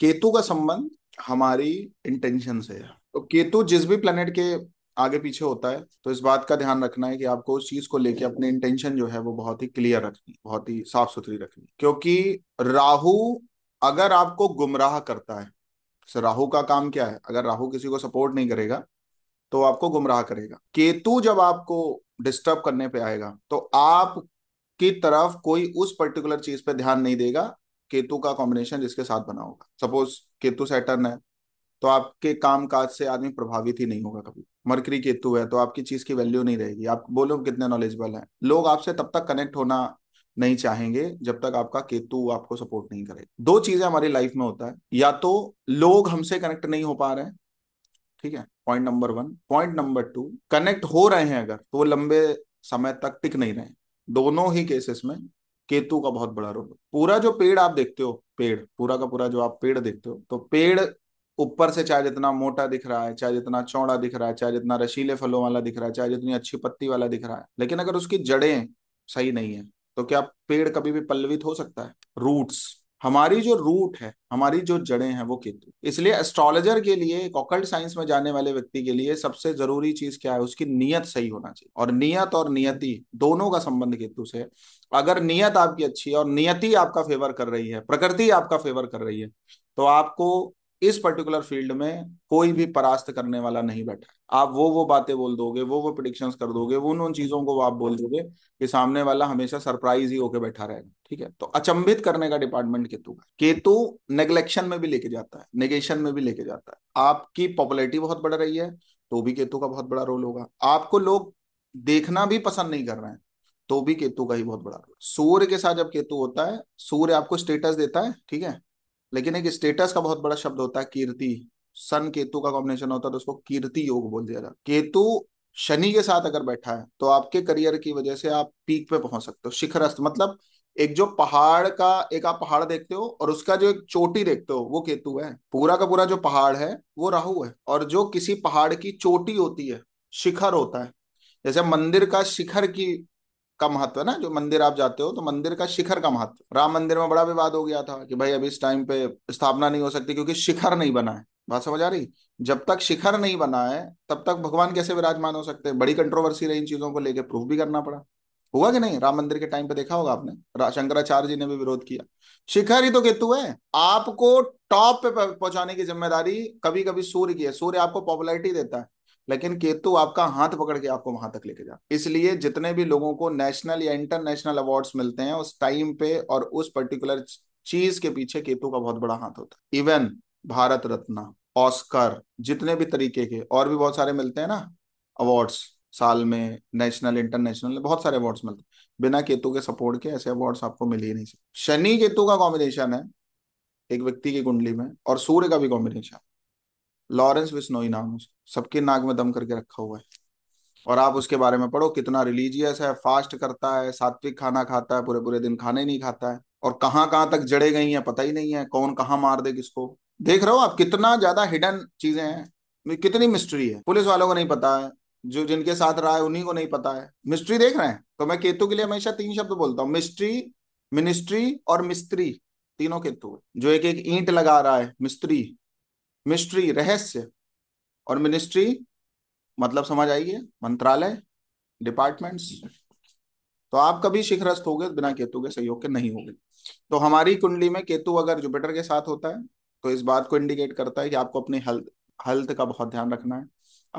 केतु का संबंध हमारी इंटेंशन से है तो केतु जिस भी प्लेनेट के आगे पीछे होता है तो इस बात का ध्यान रखना है कि आपको उस चीज को लेके अपने इंटेंशन जो है वो बहुत ही क्लियर रखनी बहुत ही साफ सुथरी रखनी क्योंकि राहु अगर आपको गुमराह करता है तो राहु का काम क्या है अगर राहु किसी को सपोर्ट नहीं करेगा तो आपको गुमराह करेगा केतु जब आपको डिस्टर्ब करने पे आएगा तो आप की तरफ कोई उस पर्टिकुलर चीज पे ध्यान नहीं देगा केतु का कॉम्बिनेशन जिसके साथ बना होगा सपोज केतु सैटर्न है तो आपके काम काज से आदमी प्रभावित ही नहीं होगा कभी मरकरी केतु है तो आपकी चीज की वैल्यू नहीं रहेगी आप बोलो कितने नॉलेजेबल हैं लोग आपसे तब तक कनेक्ट होना नहीं चाहेंगे जब तक आपका केतु आपको सपोर्ट नहीं करे दो चीजें हमारी लाइफ में होता है या तो लोग हमसे कनेक्ट नहीं हो पा रहे हैं ठीक है point number one point number two connect हो रहे हैं अगर तो वो लंबे समय तक टिक नहीं रहे दोनों ही केसेस में केतु का बहुत बड़ा रोल पूरा जो पेड़ आप देखते हो पेड़ पूरा का पूरा जो आप पेड़ देखते हो तो पेड़ ऊपर से चाहे जितना मोटा दिख रहा है चाहे जितना चौड़ा दिख रहा है चाहे जितना रसीले फलों वाला दिख रहा है चाहे जितनी अच्छी पत्ती वाला दिख रहा है लेकिन अगर उसकी जड़ें सही नहीं है तो क्या पेड़ कभी भी पल्लवित हो सकता है रूट्स हमारी जो रूट है हमारी जो जड़ें हैं वो केतु इसलिए एस्ट्रोलॉजर के लिए ऑकल्ट साइंस में जाने वाले व्यक्ति के लिए सबसे जरूरी चीज क्या है उसकी नियत सही होना चाहिए और नियत और नियति दोनों का संबंध केतु से अगर नियत आपकी अच्छी है और नियति आपका फेवर कर रही है प्रकृति आपका फेवर कर रही है तो आपको इस पर्टिकुलर फील्ड में कोई भी परास्त करने वाला नहीं बैठा है आप वो वो बातें बोल दोगे वो वो प्रडिक्शन कर दोगे वो उन उन चीजों को आप बोल दोगे कि सामने वाला हमेशा सरप्राइज ही होके बैठा रहेगा ठीक है तो अचंभित करने का डिपार्टमेंट केतु का केतु नेग्लेक्शन में भी लेके जाता है नेगेशन में भी लेके जाता है आपकी पॉपुलरिटी बहुत बढ़ रही है तो भी केतु का बहुत बड़ा रोल होगा आपको लोग देखना भी पसंद नहीं कर रहे हैं तो भी केतु का ही बहुत बड़ा रोल सूर्य के साथ जब केतु होता है सूर्य आपको स्टेटस देता है ठीक है लेकिन एक स्टेटस का बहुत बड़ा शब्द होता है कीर्ति सन केतु का कॉम्बिनेशन होता है तो उसको कीर्ति योग बोल दिया जाता है केतु शनि के साथ अगर बैठा है तो आपके करियर की वजह से आप पीक पे पहुंच सकते हो शिखरस्त मतलब एक जो पहाड़ का एक आप पहाड़ देखते हो और उसका जो एक चोटी देखते हो वो केतु है पूरा का पूरा जो पहाड़ है वो राहु है और जो किसी पहाड़ की चोटी होती है शिखर होता है जैसे मंदिर का शिखर की का महत्व ना जो मंदिर आप जाते हो तो मंदिर का शिखर का महत्व राम मंदिर में बड़ा विवाद हो गया था कि भाई अभी इस टाइम पे स्थापना नहीं हो सकती क्योंकि शिखर नहीं बना है बात समझ आ रही जब तक शिखर नहीं बना है तब तक भगवान कैसे विराजमान हो सकते हैं बड़ी कंट्रोवर्सी रही इन चीजों को लेकर प्रूफ भी करना पड़ा हुआ कि नहीं राम मंदिर के टाइम पे देखा होगा आपने शंकराचार्य जी ने भी विरोध किया शिखर ही तो केतु है आपको टॉप पे पहुंचाने की जिम्मेदारी कभी कभी सूर्य की है सूर्य आपको पॉपुलैरिटी देता है लेकिन केतु आपका हाथ पकड़ के आपको वहां तक लेके जा इसलिए जितने भी लोगों को नेशनल या इंटरनेशनल अवार्ड मिलते हैं उस टाइम पे और उस पर्टिकुलर चीज के पीछे केतु का बहुत बड़ा हाथ होता है इवन भारत रत्न ऑस्कर जितने भी तरीके के और भी बहुत सारे मिलते हैं ना अवार्ड्स साल में नेशनल इंटरनेशनल बहुत सारे अवार्ड्स मिलते हैं बिना केतु के सपोर्ट के ऐसे अवार्ड्स आपको मिल ही नहीं सकते शनि केतु का कॉम्बिनेशन है एक व्यक्ति की कुंडली में और सूर्य का भी कॉम्बिनेशन लॉरेंस विस्नोई नाम सबके नाक में दम करके रखा हुआ है और आप उसके बारे में पढ़ो कितना रिलीजियस है फास्ट करता है सात्विक खाना खाता है पूरे पूरे दिन खाने नहीं खाता है और कहाँ कहाँ तक जड़े गई हैं पता ही नहीं है कौन कहाँ मार दे किसको देख रहे हो आप कितना ज्यादा हिडन चीजें हैं कितनी मिस्ट्री है पुलिस वालों को नहीं पता है जो जिनके साथ रहा है उन्हीं को नहीं पता है मिस्ट्री देख रहे हैं तो मैं केतु के लिए हमेशा तीन शब्द बोलता हूँ मिस्ट्री मिनिस्ट्री और मिस्त्री तीनों केतु जो एक एक ईंट लगा रहा है मिस्त्री मिस्ट्री रहस्य और मिनिस्ट्री मतलब समझ आइए मंत्रालय डिपार्टमेंट्स तो आप कभी शिखरस्थ हो गए बिना केतु के सहयोग के नहीं होगे तो हमारी कुंडली में केतु अगर जुपिटर के साथ होता है तो इस बात को इंडिकेट करता है कि आपको अपनी हेल्थ हेल्थ का बहुत ध्यान रखना है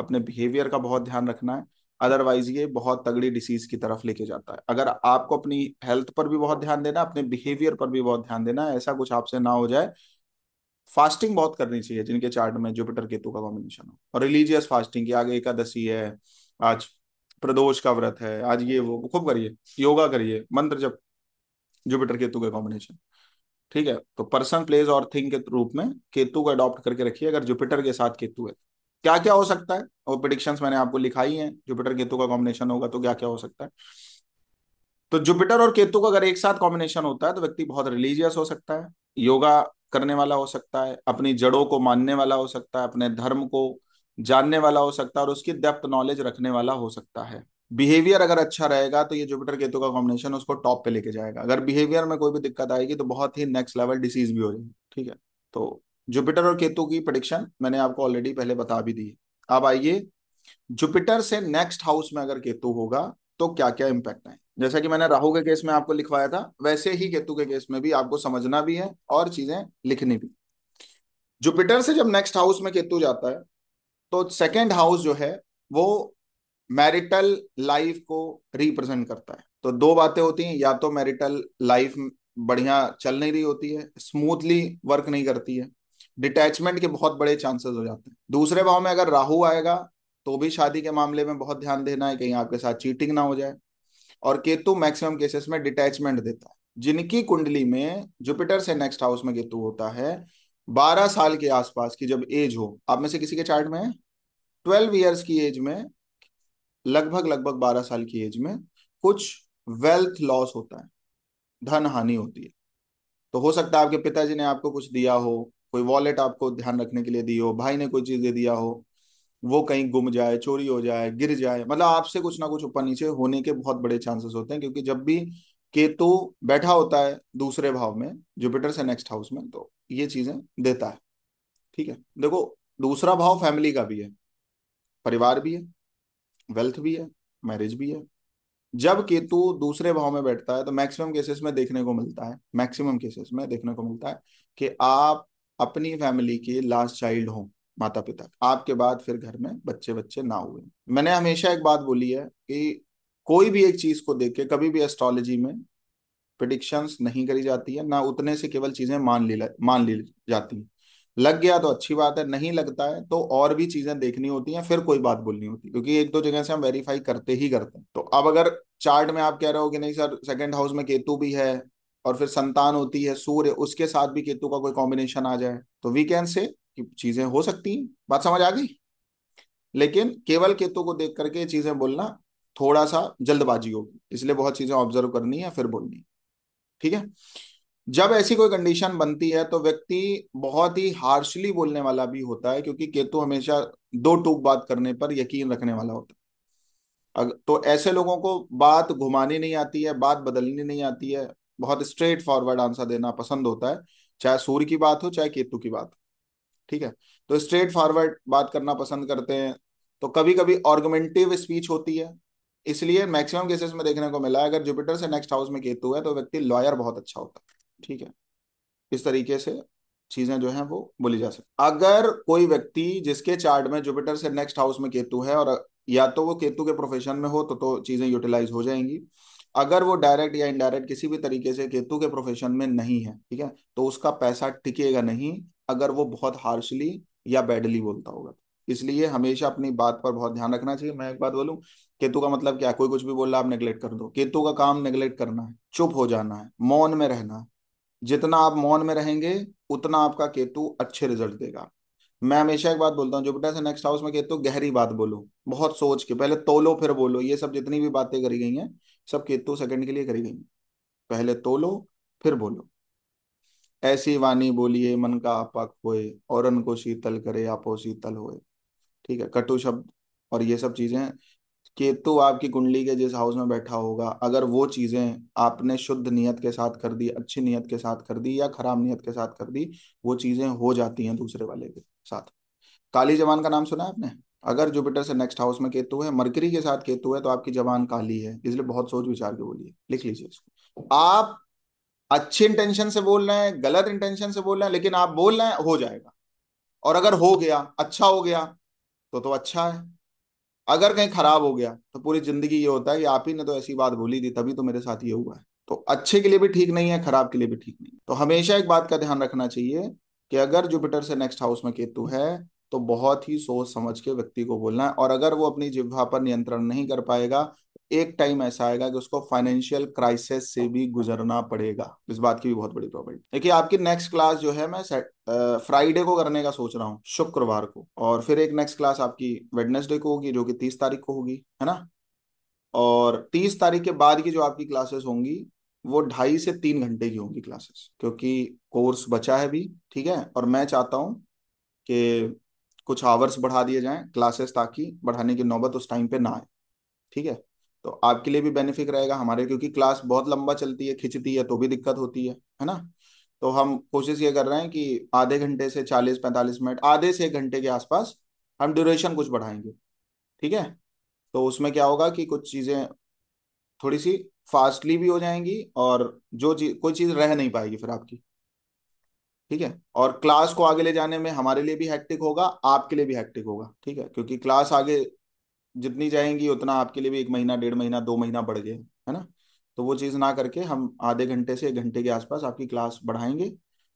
अपने बिहेवियर का बहुत ध्यान रखना है अदरवाइज ये बहुत तगड़ी डिसीज की तरफ लेके जाता है अगर आपको अपनी हेल्थ पर भी बहुत ध्यान देना अपने बिहेवियर पर भी बहुत ध्यान देना ऐसा कुछ आपसे ना हो जाए फास्टिंग बहुत करनी चाहिए जिनके चार्ट में जुपिटर केतु का कॉम्बिनेशन हो और रिलीजियस फास्टिंग की आगे एकादशी है आज प्रदोष का व्रत है आज ये वो खूब करिए योगा करिए मंत्र जब जुपिटर केतु का कॉम्बिनेशन ठीक है तो पर्सन प्लेस और थिंग के रूप में केतु को अडॉप्ट करके रखिए अगर जुपिटर के साथ केतु है क्या क्या हो सकता है और प्रिडिक्शन मैंने आपको लिखाई है जुपिटर केतु का कॉम्बिनेशन होगा तो क्या क्या हो सकता है तो जुपिटर और केतु का अगर एक साथ कॉम्बिनेशन होता है तो व्यक्ति बहुत रिलीजियस हो सकता है योगा करने वाला हो सकता है अपनी जड़ों को मानने वाला हो सकता है अपने धर्म को जानने वाला हो सकता है और उसकी डेप्थ नॉलेज रखने वाला हो सकता है बिहेवियर अगर अच्छा रहेगा तो ये जुपिटर केतु का कॉम्बिनेशन उसको टॉप पे लेके जाएगा अगर बिहेवियर में कोई भी दिक्कत आएगी तो बहुत ही नेक्स्ट लेवल डिसीज भी हो जाएगी ठीक है तो जुपिटर और केतु की प्रडिक्शन मैंने आपको ऑलरेडी पहले बता भी दी है अब आइए जुपिटर से नेक्स्ट हाउस में अगर केतु होगा तो क्या क्या इम्पैक्ट आए जैसा कि मैंने राहु के केस में आपको लिखवाया था वैसे ही केतु के केस में भी आपको समझना भी है और चीजें लिखनी भी जुपिटर से जब नेक्स्ट हाउस में केतु जाता है तो सेकेंड हाउस जो है वो मैरिटल लाइफ को रिप्रेजेंट करता है तो दो बातें होती हैं या तो मैरिटल लाइफ बढ़िया चल नहीं रही होती है स्मूथली वर्क नहीं करती है डिटैचमेंट के बहुत बड़े चांसेस हो जाते हैं दूसरे भाव में अगर राहु आएगा तो भी शादी के मामले में बहुत ध्यान देना है कहीं आपके साथ चीटिंग ना हो जाए और केतु मैक्सिमम केसेस में डिटैचमेंट देता है जिनकी कुंडली में जुपिटर से नेक्स्ट हाउस में केतु होता है बारह साल के आसपास की जब एज हो आप में से किसी के चार्ट में ट्वेल्व ईयर्स की एज में लगभग लगभग बारह साल की एज में कुछ वेल्थ लॉस होता है धन हानि होती है तो हो सकता है आपके पिताजी ने आपको कुछ दिया हो कोई वॉलेट आपको ध्यान रखने के लिए दी हो भाई ने कोई चीज दे दिया हो वो कहीं गुम जाए चोरी हो जाए गिर जाए मतलब आपसे कुछ ना कुछ ऊपर नीचे होने के बहुत बड़े चांसेस होते हैं क्योंकि जब भी केतु बैठा होता है दूसरे भाव में जुपिटर से नेक्स्ट हाउस में तो ये चीजें देता है ठीक है देखो दूसरा भाव फैमिली का भी है परिवार भी है वेल्थ भी है मैरिज भी है जब केतु दूसरे भाव में बैठता है तो मैक्सिमम केसेस में देखने को मिलता है मैक्सिमम केसेस में देखने को मिलता है कि आप अपनी फैमिली के लास्ट चाइल्ड हो माता पिता आपके बाद फिर घर में बच्चे बच्चे ना हुए मैंने हमेशा एक बात बोली है कि कोई भी एक चीज को देख के कभी भी एस्ट्रोलॉजी में प्रडिक्शन नहीं करी जाती है ना उतने से केवल चीजें मान ली मान ली जाती है लग गया तो अच्छी बात है नहीं लगता है तो और भी चीजें देखनी होती हैं फिर कोई बात बोलनी होती है क्योंकि एक दो जगह से हम वेरीफाई करते ही करते हैं तो अब अगर चार्ट में आप कह रहे हो कि नहीं सर सेकंड हाउस में केतु भी है और फिर संतान होती है सूर्य उसके साथ भी केतु का कोई कॉम्बिनेशन आ जाए तो वी कैन से कि चीजें हो सकती हैं बात समझ आ गई लेकिन केवल केतु को देख करके चीजें बोलना थोड़ा सा जल्दबाजी होगी इसलिए बहुत चीजें ऑब्जर्व करनी है फिर बोलनी ठीक है जब ऐसी कोई कंडीशन बनती है तो व्यक्ति बहुत ही हार्शली बोलने वाला भी होता है क्योंकि केतु हमेशा दो टूक बात करने पर यकीन रखने वाला होता है तो ऐसे लोगों को बात घुमानी नहीं आती है बात बदलनी नहीं आती है बहुत स्ट्रेट फॉरवर्ड आंसर देना पसंद होता है चाहे सूर्य की बात हो चाहे केतु की बात हो ठीक है तो स्ट्रेट फॉरवर्ड बात करना पसंद करते हैं तो कभी कभी ऑर्गुमेंटिव स्पीच होती है इसलिए मैक्सिमम केसेस में देखने को मिला है अगर जुपिटर से नेक्स्ट हाउस में केतु है तो व्यक्ति लॉयर बहुत अच्छा होता है ठीक है इस तरीके से चीजें जो है वो बोली जा सकती अगर कोई व्यक्ति जिसके चार्ट में जुपिटर से नेक्स्ट हाउस में केतु है और या तो वो केतु के प्रोफेशन में हो तो तो चीजें यूटिलाइज हो जाएंगी अगर वो डायरेक्ट या इनडायरेक्ट किसी भी तरीके से केतु के प्रोफेशन में नहीं है ठीक है तो उसका पैसा टिकेगा नहीं अगर वो बहुत हार्शली या बैडली बोलता होगा इसलिए हमेशा अपनी बात पर बहुत ध्यान रखना चाहिए मैं एक बात बोलूं केतु का मतलब क्या कोई कुछ भी बोल रहा आप नेग्लेक्ट कर दो केतु का काम नेग्लेक्ट करना है चुप हो जाना है मौन में रहना जितना आप मौन में रहेंगे उतना आपका केतु अच्छे रिजल्ट देगा मैं हमेशा एक बात बोलता हूँ जुपिटर से नेक्स्ट हाउस में केतु गहरी बात बोलो बहुत सोच के पहले तोलो फिर बोलो ये सब जितनी भी बातें करी गई हैं सब केतु सेकंड के लिए करी गई हैं पहले तोलो फिर बोलो ऐसी वाणी बोलिए मन का अपक होए और को शीतल करे आपो शीतल होए ठीक है कटु शब्द और ये सब चीजें केतु आपकी कुंडली के जिस हाउस में बैठा होगा अगर वो चीजें आपने शुद्ध नियत के साथ कर दी अच्छी नियत के साथ कर दी या खराब नियत के साथ कर दी वो चीजें हो जाती हैं दूसरे वाले के साथ काली जबान का नाम सुना है आपने अगर जुपिटर से नेक्स्ट हाउस में केतु है मरकरी के साथ केतु है तो आपकी जबान काली है इसलिए बहुत सोच विचार के बोलिए लिख लीजिए इसको आप अच्छे इंटेंशन से बोल रहे हैं गलत इंटेंशन से बोल रहे हैं लेकिन आप बोल रहे हैं हो जाएगा और अगर हो गया अच्छा हो गया तो तो अच्छा है अगर कहीं खराब हो गया तो पूरी जिंदगी ये होता है कि आप ही ने तो ऐसी बात बोली थी तभी तो मेरे साथ ये हुआ है तो अच्छे के लिए भी ठीक नहीं है खराब के लिए भी ठीक नहीं तो हमेशा एक बात का ध्यान रखना चाहिए कि अगर जुपिटर से नेक्स्ट हाउस में केतु है तो बहुत ही सोच समझ के व्यक्ति को बोलना है और अगर वो अपनी जिह्वा पर नियंत्रण नहीं कर पाएगा एक टाइम ऐसा आएगा कि उसको फाइनेंशियल क्राइसिस से भी गुजरना पड़ेगा इस बात की भी बहुत बड़ी प्रॉब्लम देखिए आपकी नेक्स्ट क्लास जो है मैं फ्राइडे को करने का सोच रहा हूँ शुक्रवार को और फिर एक नेक्स्ट क्लास आपकी वेडनेसडे को होगी जो कि तीस तारीख को होगी है ना और तीस तारीख के बाद की जो आपकी क्लासेस होंगी वो ढाई से तीन घंटे की होंगी क्लासेस क्योंकि कोर्स बचा है भी ठीक है और मैं चाहता हूँ कि कुछ आवर्स बढ़ा दिए जाएं क्लासेस ताकि बढ़ाने की नौबत उस टाइम पे ना आए ठीक है तो आपके लिए भी बेनिफिट रहेगा हमारे क्योंकि क्लास बहुत लंबा चलती है खिंचती है तो भी दिक्कत होती है है ना तो हम कोशिश ये कर रहे हैं कि आधे घंटे से चालीस पैंतालीस मिनट आधे से एक घंटे के आसपास हम ड्यूरेशन कुछ बढ़ाएंगे ठीक है तो उसमें क्या होगा कि कुछ चीज़ें थोड़ी सी फास्टली भी हो जाएंगी और जो चीज कोई चीज़ रह नहीं पाएगी फिर आपकी ठीक है और क्लास को आगे ले जाने में हमारे लिए भी हैक्टिक होगा आपके लिए भी हैक्टिक होगा ठीक है क्योंकि क्लास आगे जितनी जाएंगी उतना आपके लिए भी एक महीना डेढ़ महीना दो महीना बढ़ गया है ना तो वो चीज़ ना करके हम आधे घंटे से एक घंटे के आसपास आपकी क्लास बढ़ाएंगे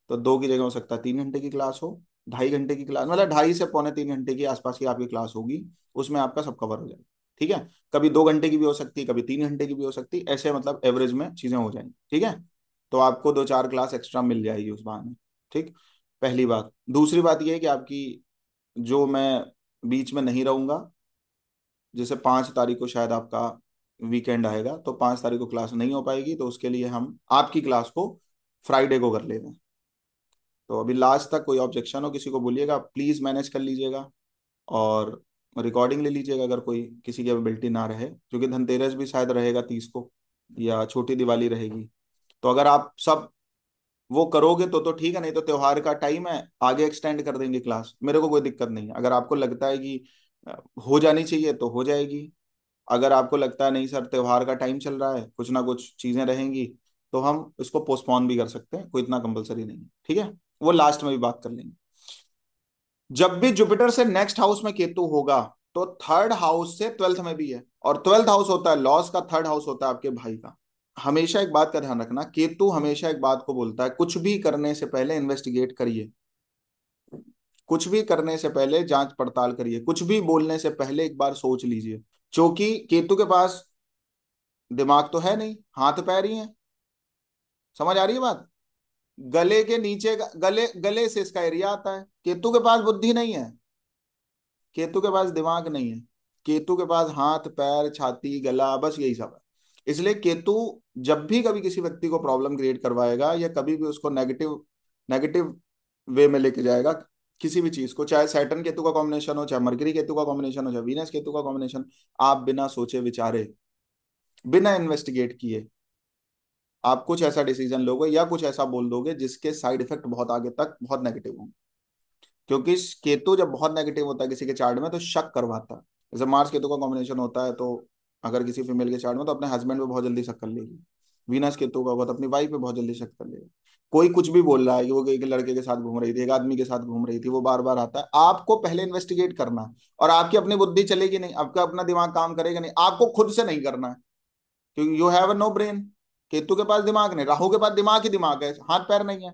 तो दो की जगह हो सकता है तीन घंटे की क्लास हो ढाई घंटे की क्लास मतलब ढाई से पौने तीन घंटे के आसपास की आपकी क्लास होगी उसमें आपका सब कवर हो जाएगा ठीक है कभी दो घंटे की भी हो सकती है कभी तीन घंटे की भी हो सकती है ऐसे मतलब एवरेज में चीज़ें हो जाएंगी ठीक है तो आपको दो चार क्लास एक्स्ट्रा मिल जाएगी उस बार में ठीक पहली बात दूसरी बात यह है कि आपकी जो मैं बीच में नहीं रहूंगा जैसे पांच तारीख को शायद आपका वीकेंड आएगा तो पांच तारीख को क्लास नहीं हो पाएगी तो उसके लिए हम आपकी क्लास को फ्राइडे को कर ले रहे हैं तो अभी लास्ट तक कोई ऑब्जेक्शन हो किसी को बोलिएगा प्लीज़ मैनेज कर लीजिएगा और रिकॉर्डिंग ले लीजिएगा अगर कोई किसी की अवेबिलिटी ना रहे क्योंकि धनतेरस भी शायद रहेगा तीस को या छोटी दिवाली रहेगी तो अगर आप सब वो करोगे तो तो ठीक है नहीं तो त्योहार का टाइम है आगे एक्सटेंड कर देंगे क्लास मेरे को कोई दिक्कत नहीं है अगर आपको लगता है कि हो जानी चाहिए तो हो जाएगी अगर आपको लगता है नहीं सर त्यौहार का टाइम चल रहा है कुछ ना कुछ चीजें रहेंगी तो हम इसको पोस्टपोन भी कर सकते हैं कोई इतना कंपलसरी नहीं है ठीक है वो लास्ट में भी बात कर लेंगे जब भी जुपिटर से नेक्स्ट हाउस में केतु होगा तो थर्ड हाउस से ट्वेल्थ में भी है और ट्वेल्थ हाउस होता है लॉस का थर्ड हाउस होता है आपके भाई का हमेशा एक बात का ध्यान रखना केतु हमेशा एक बात को बोलता है कुछ भी करने से पहले इन्वेस्टिगेट करिए कुछ भी करने से पहले जांच पड़ताल करिए कुछ भी बोलने से पहले एक बार सोच लीजिए क्योंकि केतु के पास दिमाग तो है नहीं हाथ पैर ही है समझ आ रही है बात गले के नीचे गले गले से इसका एरिया आता है केतु के पास बुद्धि नहीं है केतु के पास दिमाग नहीं है केतु के पास हाथ पैर छाती गला बस यही सब है इसलिए केतु जब भी कभी किसी व्यक्ति को प्रॉब्लम क्रिएट करवाएगा या कभी भी उसको नेगेटिव नेगेटिव वे में लेके जाएगा किसी भी चीज को चाहे सैटर्न केतु का कॉम्बिनेशन हो चाहे मरकरी केतु का कॉम्बिनेशन हो चाहे वीनस केतु का कॉम्बिनेशन आप बिना सोचे विचारे बिना इन्वेस्टिगेट किए आप कुछ ऐसा डिसीजन लोगे या कुछ ऐसा बोल दोगे जिसके साइड इफेक्ट बहुत आगे तक बहुत नेगेटिव होंगे क्योंकि केतु जब बहुत नेगेटिव होता है किसी के चार्ट में तो शक करवाता है जैसे मार्स केतु का कॉम्बिनेशन होता है तो अगर किसी फीमेल के चार्ट में तो अपने हस्बैंड पे बहुत जल्दी शक कर लेगी वीनस केतु का होगा तो अपनी वाइफ पे बहुत जल्दी शक कर लेगी कोई कुछ भी बोल रहा है कि वो एक लड़के के साथ घूम रही थी एक आदमी के साथ घूम रही थी वो बार बार आता है आपको पहले इन्वेस्टिगेट करना है और आपकी अपनी बुद्धि चलेगी नहीं आपका अपना दिमाग काम करेगा नहीं आपको खुद से नहीं करना है क्योंकि you have no brain Ketu के पास दिमाग नहीं राहु के पास दिमाग ही दिमाग है हाथ पैर नहीं है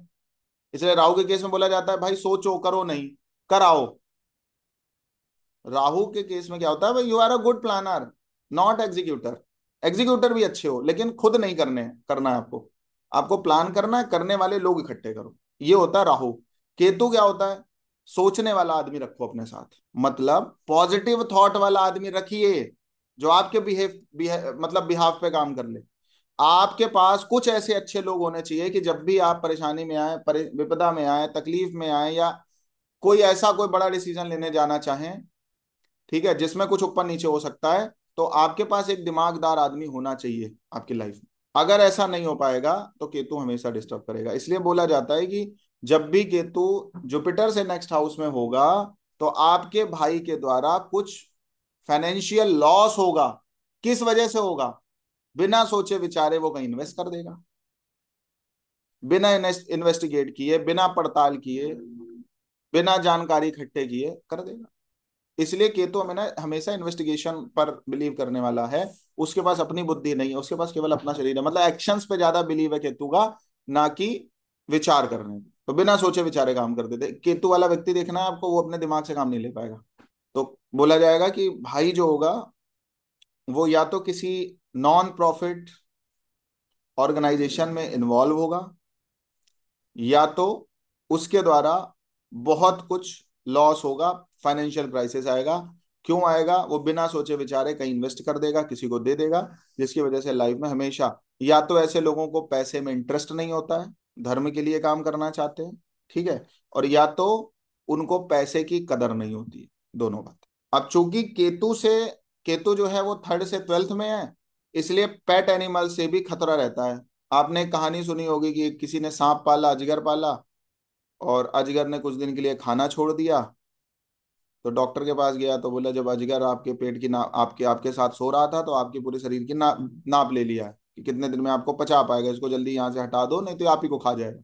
इसलिए राहु के केस में बोला जाता है भाई सोचो करो नहीं कराओ राहु के केस में क्या होता है भाई you are a good planner not executor executor भी अच्छे हो लेकिन खुद नहीं करने करना है आपको आपको प्लान करना है करने वाले लोग इकट्ठे करो ये होता है राहु केतु क्या होता है सोचने वाला आदमी रखो अपने साथ मतलब पॉजिटिव थॉट वाला आदमी रखिए जो आपके बिहेव बिहे, मतलब बिहाव पे काम कर ले आपके पास कुछ ऐसे अच्छे लोग होने चाहिए कि जब भी आप परेशानी में आए परे, विपदा में आए तकलीफ में आए या कोई ऐसा कोई बड़ा डिसीजन लेने जाना चाहें ठीक है जिसमें कुछ ऊपर नीचे हो सकता है तो आपके पास एक दिमागदार आदमी होना चाहिए आपकी लाइफ में अगर ऐसा नहीं हो पाएगा तो केतु हमेशा डिस्टर्ब करेगा इसलिए बोला जाता है कि जब भी केतु जुपिटर से नेक्स्ट हाउस में होगा तो आपके भाई के द्वारा कुछ फाइनेंशियल लॉस होगा किस वजह से होगा बिना सोचे विचारे वो कहीं इन्वेस्ट कर देगा बिना इन्वेस्टिगेट किए बिना पड़ताल किए बिना जानकारी इकट्ठे किए कर देगा इसलिए केतु हमें ना हमेशा इन्वेस्टिगेशन पर बिलीव करने वाला है उसके पास अपनी बुद्धि नहीं है उसके पास केवल अपना शरीर है मतलब एक्शन पे ज्यादा बिलीव है केतु का ना कि विचार करने तो बिना सोचे विचारे काम कर देते केतु वाला व्यक्ति देखना है आपको वो अपने दिमाग से काम नहीं ले पाएगा तो बोला जाएगा कि भाई जो होगा वो या तो किसी नॉन प्रॉफिट ऑर्गेनाइजेशन में इन्वॉल्व होगा या तो उसके द्वारा बहुत कुछ लॉस होगा फाइनेंशियल क्राइसिस आएगा क्यों आएगा वो बिना सोचे विचारे कहीं इन्वेस्ट कर देगा किसी को दे देगा जिसकी वजह से लाइफ में हमेशा या तो ऐसे लोगों को पैसे में इंटरेस्ट नहीं होता है धर्म के लिए काम करना चाहते हैं ठीक है और या तो उनको पैसे की कदर नहीं होती दोनों बात अब चूंकि केतु से केतु जो है वो थर्ड से ट्वेल्थ में है इसलिए पेट एनिमल से भी खतरा रहता है आपने कहानी सुनी होगी कि किसी ने सांप पाला अजगर पाला और अजगर ने कुछ दिन के लिए खाना छोड़ दिया तो डॉक्टर के पास गया तो बोला जब अजगर आपके पेट की नाप आपके आपके साथ सो रहा था तो आपके पूरे शरीर की नाप नाप ले लिया है कि कितने दिन में आपको पचा पाएगा इसको जल्दी यहाँ से हटा दो नहीं तो आप ही को खा जाएगा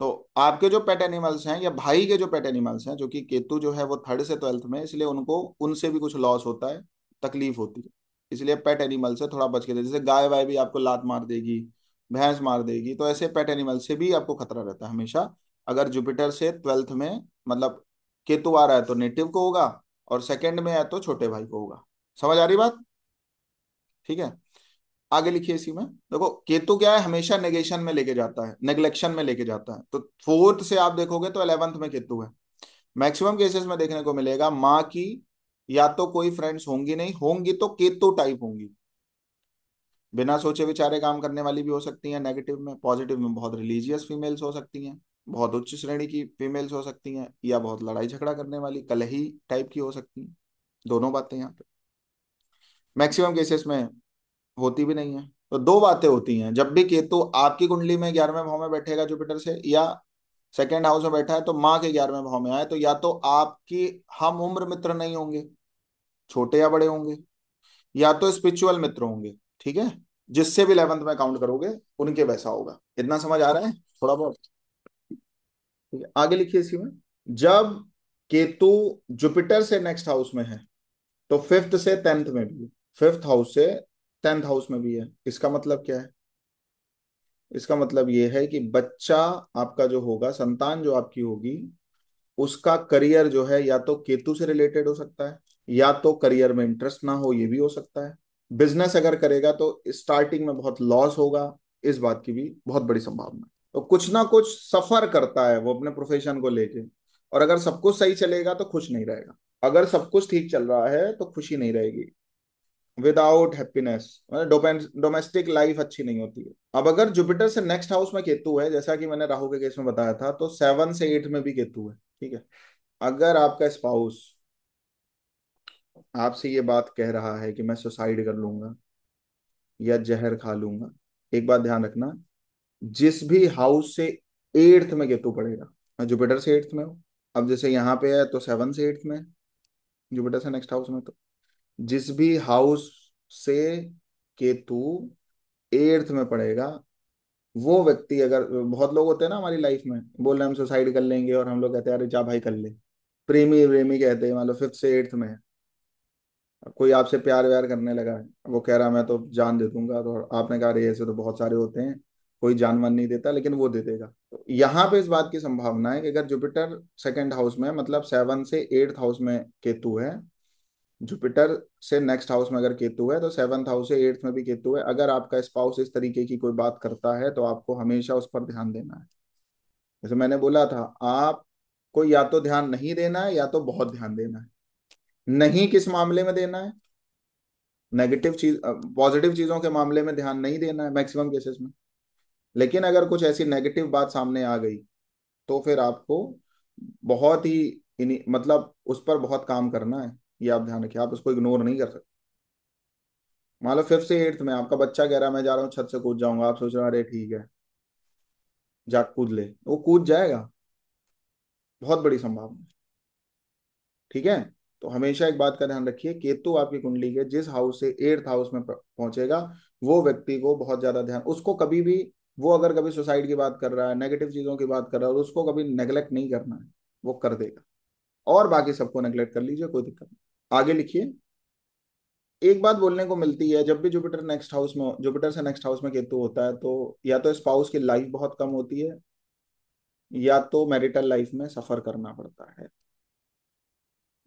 तो आपके जो पेट एनिमल्स हैं या भाई के जो पेट एनिमल्स हैं जो कि केतु जो है वो थर्ड से ट्वेल्थ में इसलिए उनको उनसे भी कुछ लॉस होता है तकलीफ होती है इसलिए पेट एनिमल से थोड़ा बच के जैसे गाय वाय भी आपको लात मार देगी भैंस मार देगी तो ऐसे पेट एनिमल से भी आपको खतरा रहता है हमेशा अगर जुपिटर से ट्वेल्थ में मतलब केतु आ रहा है तो नेटिव को होगा और सेकंड में है तो छोटे भाई को होगा समझ आ रही बात ठीक है आगे लिखिए इसी में देखो केतु क्या है हमेशा नेगेशन में लेके जाता है नेग्लेक्शन में लेके जाता है तो फोर्थ से आप देखोगे तो अलेवंथ में केतु है मैक्सिमम केसेस में देखने को मिलेगा माँ की या तो कोई फ्रेंड्स होंगी नहीं होंगी तो केतु टाइप होंगी बिना सोचे विचारे काम करने वाली भी हो सकती है नेगेटिव में पॉजिटिव में बहुत रिलीजियस फीमेल्स हो सकती हैं बहुत उच्च श्रेणी की फीमेल्स हो सकती हैं या बहुत लड़ाई झगड़ा करने वाली कलही टाइप की हो सकती हैं दोनों बातें यहाँ पे मैक्सिमम केसेस में होती भी नहीं है तो दो बातें होती हैं जब भी केतु आपकी कुंडली में ग्यारहवें भाव में बैठेगा जुपिटर से या सेकेंड हाउस में बैठा है तो माँ के ग्यारहवें भाव में आए तो या तो आपकी हम उम्र मित्र नहीं होंगे छोटे या बड़े होंगे या तो स्पिरिचुअल मित्र होंगे ठीक है जिससे भी इलेवंथ में काउंट करोगे उनके वैसा होगा इतना समझ आ रहा है थोड़ा बहुत ठीक है आगे लिखिए इसी में जब केतु जुपिटर से नेक्स्ट हाउस में है तो फिफ्थ से टेंथ में भी फिफ्थ हाउस से टेंथ हाउस में भी है इसका मतलब क्या है इसका मतलब ये है कि बच्चा आपका जो होगा संतान जो आपकी होगी उसका करियर जो है या तो केतु से रिलेटेड हो सकता है या तो करियर में इंटरेस्ट ना हो ये भी हो सकता है बिजनेस अगर करेगा तो स्टार्टिंग में बहुत लॉस होगा इस बात की भी बहुत बड़ी संभावना है तो कुछ ना कुछ सफर करता है वो अपने प्रोफेशन को लेके और अगर सब कुछ सही चलेगा तो खुश नहीं रहेगा अगर सब कुछ ठीक चल रहा है तो खुशी नहीं रहेगी विदाउट हैप्पीनेस डोमेस्टिक लाइफ अच्छी नहीं होती है अब अगर जुपिटर से नेक्स्ट हाउस में केतु है जैसा कि मैंने राहु के केस में बताया था तो सेवन से एट में भी केतु है ठीक है अगर आपका स्पाउस आपसे ये बात कह रहा है कि मैं सुसाइड कर लूंगा या जहर खा लूंगा एक बात ध्यान रखना जिस भी हाउस से एट्थ में केतु पड़ेगा जुपिटर से एट्थ में हो अब जैसे यहाँ पे है तो सेवन से एट्थ में जुपिटर से नेक्स्ट हाउस में तो जिस भी हाउस से केतु एट्थ में पड़ेगा वो व्यक्ति अगर बहुत लोग होते हैं ना हमारी लाइफ में बोल रहे हम सुसाइड कर लेंगे और हम लोग कहते हैं अरे जा भाई कर ले प्रेमी प्रेमी कहते हैं मान लो फिफ्थ से एट्थ में है कोई आपसे प्यार व्यार करने लगा है वो कह रहा मैं तो जान दे दूंगा तो आपने कहा अरे ऐसे तो बहुत सारे होते हैं कोई जानवर नहीं देता लेकिन वो दे देगा तो यहाँ पे इस बात की संभावना है कि अगर जुपिटर सेकेंड हाउस में मतलब सेवन से एट्थ हाउस में केतु है जुपिटर से नेक्स्ट हाउस में अगर केतु है तो सेवन्थ हाउस से एट्थ में भी केतु है अगर आपका स्पाउस इस तरीके की कोई बात करता है तो आपको हमेशा उस पर ध्यान देना है जैसे मैंने बोला था आपको या तो ध्यान नहीं देना है या तो बहुत ध्यान देना है नहीं किस मामले में देना है नेगेटिव चीज पॉजिटिव चीजों के मामले में ध्यान नहीं देना है मैक्सिमम केसेस में लेकिन अगर कुछ ऐसी नेगेटिव बात सामने आ गई तो फिर आपको बहुत ही मतलब उस पर बहुत काम करना है ये आप ध्यान रखिए आप उसको इग्नोर नहीं कर सकते मान लो फिफ्थ से एट्थ में आपका बच्चा कह रहा है मैं जा रहा हूँ छत से कूद जाऊंगा आप सोच रहे अरे ठीक है जा कूद ले वो कूद जाएगा बहुत बड़ी संभावना ठीक है तो हमेशा एक बात का ध्यान रखिए केतु आपकी कुंडली के जिस हाउस से एट्थ हाउस में पहुंचेगा वो व्यक्ति को बहुत ज्यादा ध्यान उसको कभी भी वो अगर कभी सुसाइड की बात कर रहा है नेगेटिव चीजों की बात कर रहा है और उसको कभी नेग्लेक्ट नहीं करना है वो कर देगा और बाकी सबको नेग्लेक्ट कर लीजिए कोई दिक्कत नहीं आगे लिखिए एक बात बोलने को मिलती है जब भी जुपिटर नेक्स्ट हाउस में जुपिटर से नेक्स्ट हाउस में केतु होता है तो या तो स्पाउस की लाइफ बहुत कम होती है या तो मैरिटल लाइफ में सफर करना पड़ता है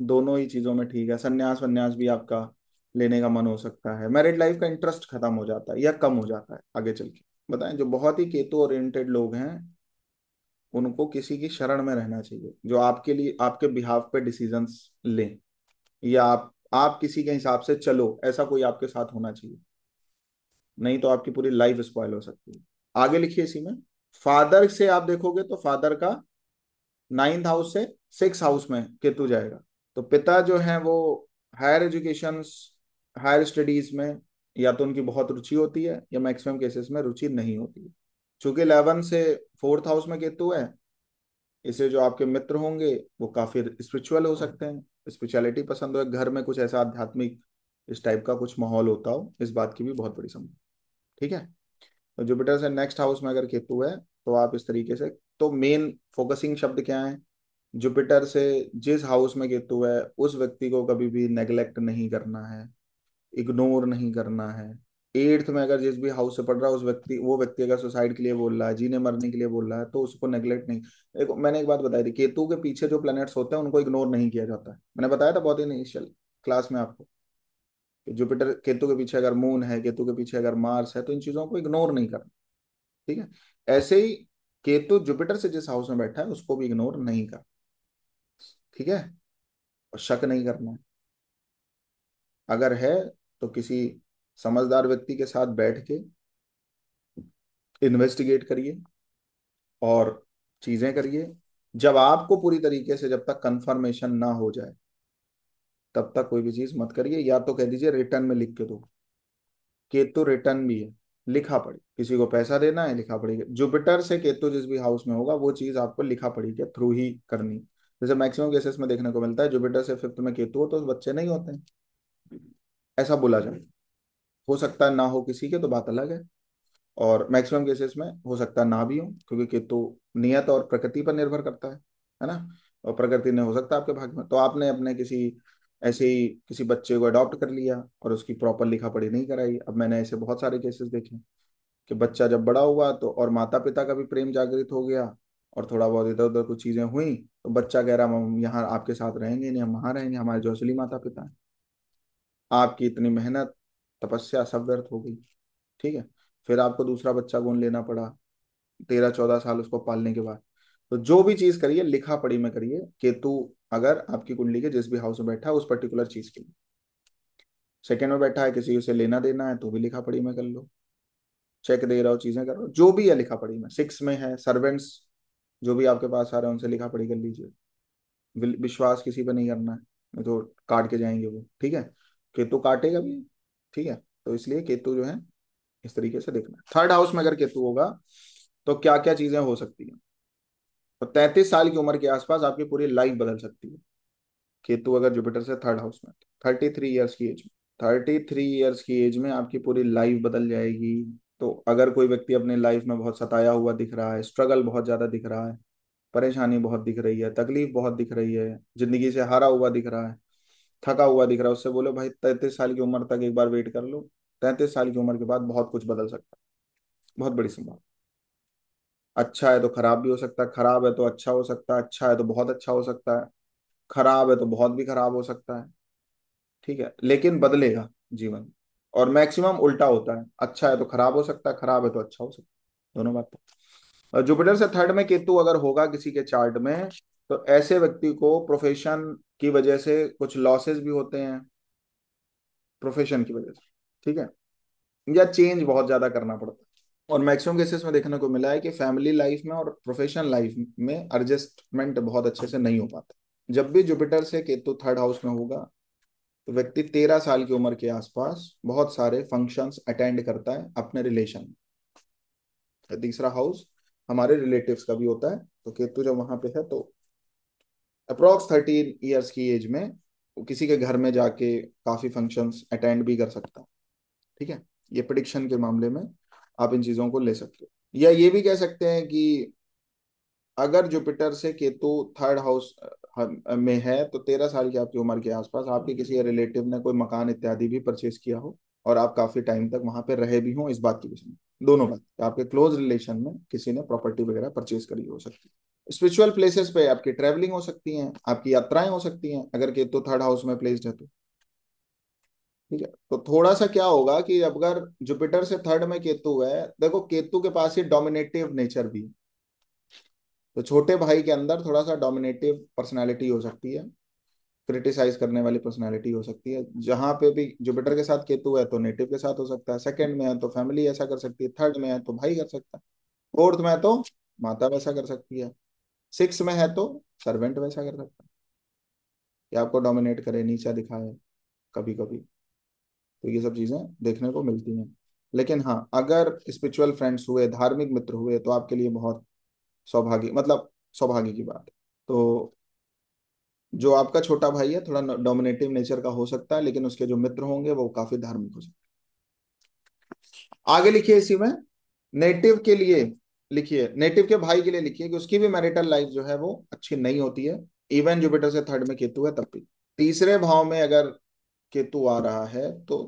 दोनों ही चीजों में ठीक है संन्यास वन्यास भी आपका लेने का मन हो सकता है मैरिड लाइफ का इंटरेस्ट खत्म हो जाता है या कम हो जाता है आगे चल के बताएं जो बहुत ही केतु ओरिएंटेड लोग हैं उनको किसी की शरण में रहना चाहिए जो आपके लिए आपके बिहाव पे डिसीजन लें या आप आप किसी के हिसाब से चलो ऐसा कोई आपके साथ होना चाहिए नहीं तो आपकी पूरी लाइफ स्पॉइल हो सकती है आगे लिखिए इसी में फादर से आप देखोगे तो फादर का नाइन्थ हाउस से सिक्स हाउस में केतु जाएगा तो पिता जो है वो हायर एजुकेशन हायर स्टडीज में या तो उनकी बहुत रुचि होती है या मैक्सिमम केसेस में रुचि नहीं होती है चूंकि इलेवन से फोर्थ हाउस में केतु है इसे जो आपके मित्र होंगे वो काफी स्पिरिचुअल हो हाँ। सकते हैं स्पिरिचुअलिटी पसंद हो घर में कुछ ऐसा आध्यात्मिक इस टाइप का कुछ माहौल होता हो इस बात की भी बहुत बड़ी संभावना ठीक है तो जुपिटर से नेक्स्ट हाउस में अगर केतु है तो आप इस तरीके से तो मेन फोकसिंग शब्द क्या है जुपिटर से जिस हाउस में केतु है उस व्यक्ति को कभी भी नेग्लेक्ट नहीं करना है इग्नोर नहीं करना है एट्थ में अगर जिस भी हाउस से पढ़ रहा है उस व्यक्ति वो व्यक्ति अगर सुसाइड के लिए बोल रहा है जीने मरने के लिए बोल रहा है तो उसको नेग्लेक्ट नहीं एक मैंने एक बात बताई थी केतु के पीछे जो प्लैनेट्स होते हैं उनको इग्नोर नहीं किया जाता है मैंने बताया था बहुत इनिशियल क्लास में आपको जुपिटर केतु के पीछे अगर मून है केतु के पीछे अगर मार्स है तो इन चीजों को इग्नोर नहीं करना ठीक है ऐसे ही केतु जुपिटर से जिस हाउस में बैठा है उसको भी इग्नोर नहीं करना ठीक है और शक नहीं करना है अगर है तो किसी समझदार व्यक्ति के साथ बैठ के इन्वेस्टिगेट करिए और चीजें करिए जब आपको पूरी तरीके से जब तक कंफर्मेशन ना हो जाए तब तक कोई भी चीज मत करिए या तो कह दीजिए रिटर्न में लिख के दो केतु रिटर्न भी है लिखा पड़ी किसी को पैसा देना है लिखा पड़ी जुपिटर से केतु जिस भी हाउस में होगा वो चीज आपको लिखा पड़ी के थ्रू ही करनी जैसे मैक्सिमम केसेस में देखने को मिलता है जुपिटर से फिफ्थ में केतु हो तो बच्चे नहीं होते हैं ऐसा बोला जाए हो सकता है ना हो किसी के तो बात अलग है और मैक्सिमम केसेस में हो सकता है ना भी हो क्योंकि केतु तो नियत और प्रकृति पर निर्भर करता है है ना और प्रकृति ने हो सकता है आपके भाग में तो आपने अपने किसी ऐसे ही किसी बच्चे को अडॉप्ट कर लिया और उसकी प्रॉपर लिखा पढ़ी नहीं कराई अब मैंने ऐसे बहुत सारे केसेस देखे कि बच्चा जब बड़ा हुआ तो और माता पिता का भी प्रेम जागृत हो गया और थोड़ा बहुत इधर उधर कुछ चीजें हुई तो बच्चा कह रहा हम यहाँ आपके साथ रहेंगे नहीं हम वहाँ रहेंगे हमारे जो असली माता पिता हैं आपकी इतनी मेहनत तपस्या सब व्यर्थ हो गई ठीक है फिर आपको दूसरा बच्चा गोन लेना पड़ा तेरह चौदह साल उसको पालने के बाद तो जो भी चीज करिए लिखा पढ़ी में करिए केतु अगर आपकी कुंडली के जिस भी हाउस में बैठा है उस पर्टिकुलर चीज के लिए सेकेंड में बैठा है किसी उसे लेना देना है तो भी लिखा पढ़ी में कर लो चेक दे रहा हो चीजें कर रहा हो जो भी है लिखा पढ़ी में सिक्स में है सर्वेंट्स जो भी आपके पास आ रहे हैं उनसे लिखा पढ़ी कर लीजिए विश्वास किसी पर नहीं करना है तो काट के जाएंगे वो ठीक है केतु काटेगा भी ठीक है तो इसलिए केतु जो है इस तरीके से देखना थर्ड हाउस में अगर केतु होगा तो क्या क्या चीजें हो सकती हैं तो तैतीस साल की उम्र के आसपास आपकी पूरी लाइफ बदल सकती है केतु अगर जुपिटर से थर्ड हाउस में थर्टी थ्री ईयर्स की एज में थर्टी थ्री ईयर्स की एज में आपकी पूरी लाइफ बदल जाएगी तो अगर कोई व्यक्ति अपने लाइफ में बहुत सताया हुआ दिख रहा है स्ट्रगल बहुत ज्यादा दिख रहा है परेशानी बहुत दिख रही है तकलीफ बहुत दिख रही है जिंदगी से हारा हुआ दिख रहा है थका हुआ दिख रहा है उससे बोलो भाई तैतीस साल की उम्र तक एक बार वेट कर लो तैतीस साल की उम्र के बाद बहुत कुछ बदल सकता है बहुत बड़ी संभावना अच्छा है तो खराब भी हो सकता है खराब है तो अच्छा हो सकता है अच्छा है तो बहुत अच्छा हो सकता है खराब है तो बहुत भी खराब हो सकता है ठीक है लेकिन बदलेगा जीवन और मैक्सिमम उल्टा होता है अच्छा है तो खराब हो सकता है खराब है तो अच्छा हो सकता है दोनों बात जुपिटर तो। से थर्ड में केतु अगर होगा किसी के चार्ट में तो ऐसे व्यक्ति को प्रोफेशन की वजह से कुछ लॉसेस भी होते हैं प्रोफेशन की वजह से ठीक है या चेंज बहुत ज्यादा करना पड़ता है और मैक्सिमम केसेस में देखने को मिला है कि फैमिली लाइफ में और प्रोफेशनल लाइफ में एडजस्टमेंट बहुत अच्छे से नहीं हो पाता जब भी जुपिटर से केतु थर्ड हाउस में होगा तो व्यक्ति तेरह साल की उम्र के आसपास बहुत सारे फंक्शंस अटेंड करता है अपने रिलेशन में तीसरा हाउस हमारे रिलेटिव्स का भी होता है तो केतु जब वहां पे है तो अप्रोक्स थर्टीन ईयर्स की एज में किसी के घर में जाके काफ़ी फंक्शन अटेंड भी कर सकता है ठीक है ये प्रडिक्शन के मामले में आप इन चीज़ों को ले सकते हो या ये भी कह सकते हैं कि अगर जुपिटर से केतु थर्ड हाउस में है तो तेरह साल की आपकी उम्र के आसपास आपके किसी रिलेटिव ने कोई मकान इत्यादि भी परचेज किया हो और आप काफ़ी टाइम तक वहां पर रहे भी हो इस बात की भी में दोनों बात आपके क्लोज रिलेशन में किसी ने प्रॉपर्टी वगैरह परचेज करी हो सकती है स्पिरिचुअल प्लेसेस पे आपकी ट्रेवलिंग हो सकती है आपकी यात्राएं हो सकती हैं अगर केतु थर्ड हाउस में प्लेस्ड है तो ठीक है तो थोड़ा सा क्या होगा कि अगर जुपिटर से थर्ड में केतु है देखो केतु के पास ही डोमिनेटिव नेचर भी तो छोटे भाई के अंदर थोड़ा सा डोमिनेटिव पर्सनैलिटी हो सकती है क्रिटिसाइज करने वाली पर्सनैलिटी हो सकती है जहां पे भी जुपिटर के साथ केतु है तो नेटिव के साथ हो सकता है सेकंड में है तो फैमिली ऐसा कर सकती है थर्ड में है तो भाई कर सकता है फोर्थ में है तो माता वैसा कर सकती है सिक्स में है तो सर्वेंट वैसा कर सकता है कि आपको डोमिनेट करे नीचा दिखाए कभी कभी तो ये सब चीजें देखने को मिलती हैं लेकिन हाँ अगर स्पिरिचुअल फ्रेंड्स हुए धार्मिक मित्र हुए तो आपके लिए बहुत सौभाग्य मतलब सौभाग्य की बात तो जो आपका छोटा भाई है थोड़ा डोमिनेटिव नेचर का हो सकता है लेकिन उसके जो मित्र होंगे वो काफी धार्मिक हो सकते आगे लिखिए इसी में नेटिव के लिए लिखिए नेटिव के भाई के लिए लिखिए कि उसकी भी मैरिटल लाइफ जो है वो अच्छी नहीं होती है इवन जुपिटर से थर्ड में केतु है तब भी तीसरे भाव में अगर केतु आ रहा है तो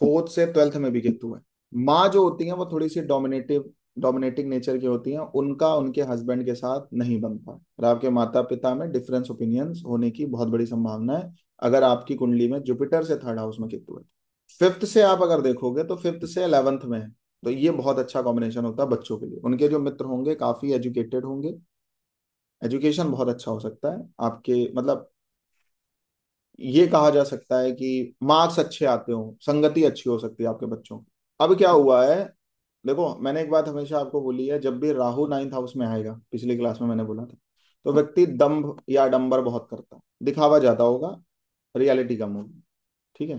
फोर्थ से ट्वेल्थ में भी केतु है माँ जो होती है वो थोड़ी सी डोमिनेटिव डोमिनेटिंग नेचर की होती हैं उनका उनके हस्बैंड के साथ नहीं बनता और आपके माता पिता में डिफरेंस ओपिनियंस होने की बहुत बड़ी संभावना है अगर आपकी कुंडली में जुपिटर से थर्ड हाउस में केतु है फिफ्थ से आप अगर देखोगे तो फिफ्थ से अलेवेंथ में है तो ये बहुत अच्छा कॉम्बिनेशन होता है बच्चों के लिए उनके जो मित्र होंगे काफी एजुकेटेड होंगे एजुकेशन बहुत अच्छा हो सकता है आपके मतलब ये कहा जा सकता है कि मार्क्स अच्छे आते हो संगति अच्छी हो सकती है आपके बच्चों की अब क्या हुआ है देखो मैंने एक बात हमेशा आपको बोली है जब भी राहु नाइन्थ हाउस में आएगा पिछली क्लास में मैंने बोला था तो व्यक्ति दम्भ या डम्बर बहुत करता है दिखावा ज्यादा होगा रियलिटी कम होगी ठीक है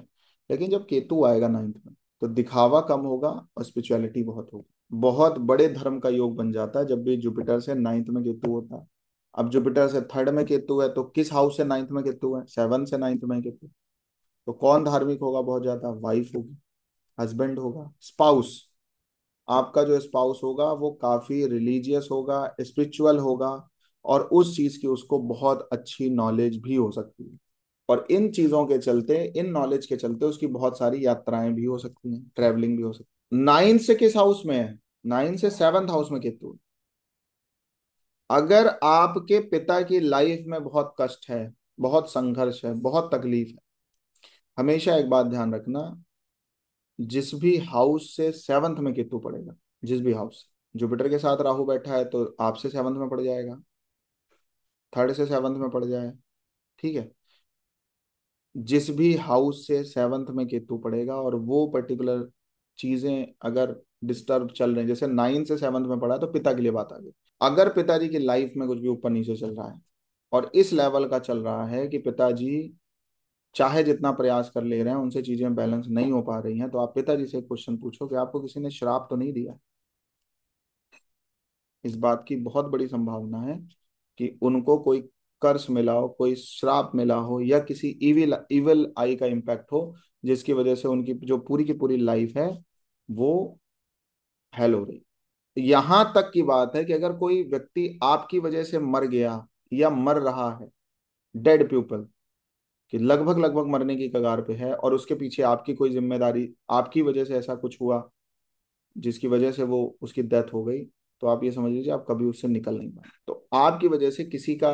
लेकिन जब केतु आएगा नाइन्थ में तो दिखावा कम होगा और स्पिरिचुअलिटी बहुत होगी बहुत बड़े धर्म का योग बन जाता है जब भी जुपिटर से नाइन्थ में केतु होता है अब जुपिटर से थर्ड में केतु है तो किस हाउस से नाइन्थ में केतु है सेवन से नाइन्थ में केतु तो कौन धार्मिक होगा बहुत ज्यादा वाइफ होगी हस्बैंड होगा स्पाउस आपका जो स्पाउस होगा वो काफी रिलीजियस होगा स्पिरिचुअल होगा और उस चीज की उसको बहुत अच्छी नॉलेज भी हो सकती है और इन चीजों के चलते इन नॉलेज के चलते उसकी बहुत सारी यात्राएं भी हो सकती हैं ट्रेवलिंग भी हो सकती है नाइन्थ से किस हाउस में है नाइन्थ से सेवंथ हाउस में केतु अगर आपके पिता की लाइफ में बहुत कष्ट है बहुत संघर्ष है बहुत तकलीफ है हमेशा एक बात ध्यान रखना जिस भी हाउस से सेवंथ में केतु पड़ेगा जिस भी हाउस जुपिटर के साथ राहु बैठा है तो आपसे सेवंथ में पड़ जाएगा थर्ड से सेवंथ में पड़ जाए ठीक है जिस भी हाउस से सेवंथ में केतु पड़ेगा और वो पर्टिकुलर चीजें अगर डिस्टर्ब चल रहे हैं जैसे नाइन्थ से सेवंथ में पढ़ा तो पिता के लिए बात आ गई अगर पिताजी की लाइफ में कुछ भी ऊपर नीचे चल रहा है और इस लेवल का चल रहा है कि पिताजी चाहे जितना प्रयास कर ले रहे हैं उनसे चीजें बैलेंस नहीं हो पा रही हैं तो आप पिताजी से क्वेश्चन पूछो कि आपको किसी ने श्राप तो नहीं दिया इस बात की बहुत बड़ी संभावना है कि उनको कोई कर्स मिला हो कोई श्राप मिला हो या किसी इविल इविल आई का इम्पैक्ट हो जिसकी वजह से उनकी जो पूरी की पूरी लाइफ है वो हेल हो रही यहां तक की बात है कि अगर कोई व्यक्ति आपकी वजह से मर गया या मर रहा है डेड पीपल कि लगभग लगभग मरने की कगार पे है और उसके पीछे आपकी कोई जिम्मेदारी आपकी वजह से ऐसा कुछ हुआ जिसकी वजह से वो उसकी डेथ हो गई तो आप ये समझ लीजिए आप कभी उससे निकल नहीं पाए तो आपकी वजह से किसी का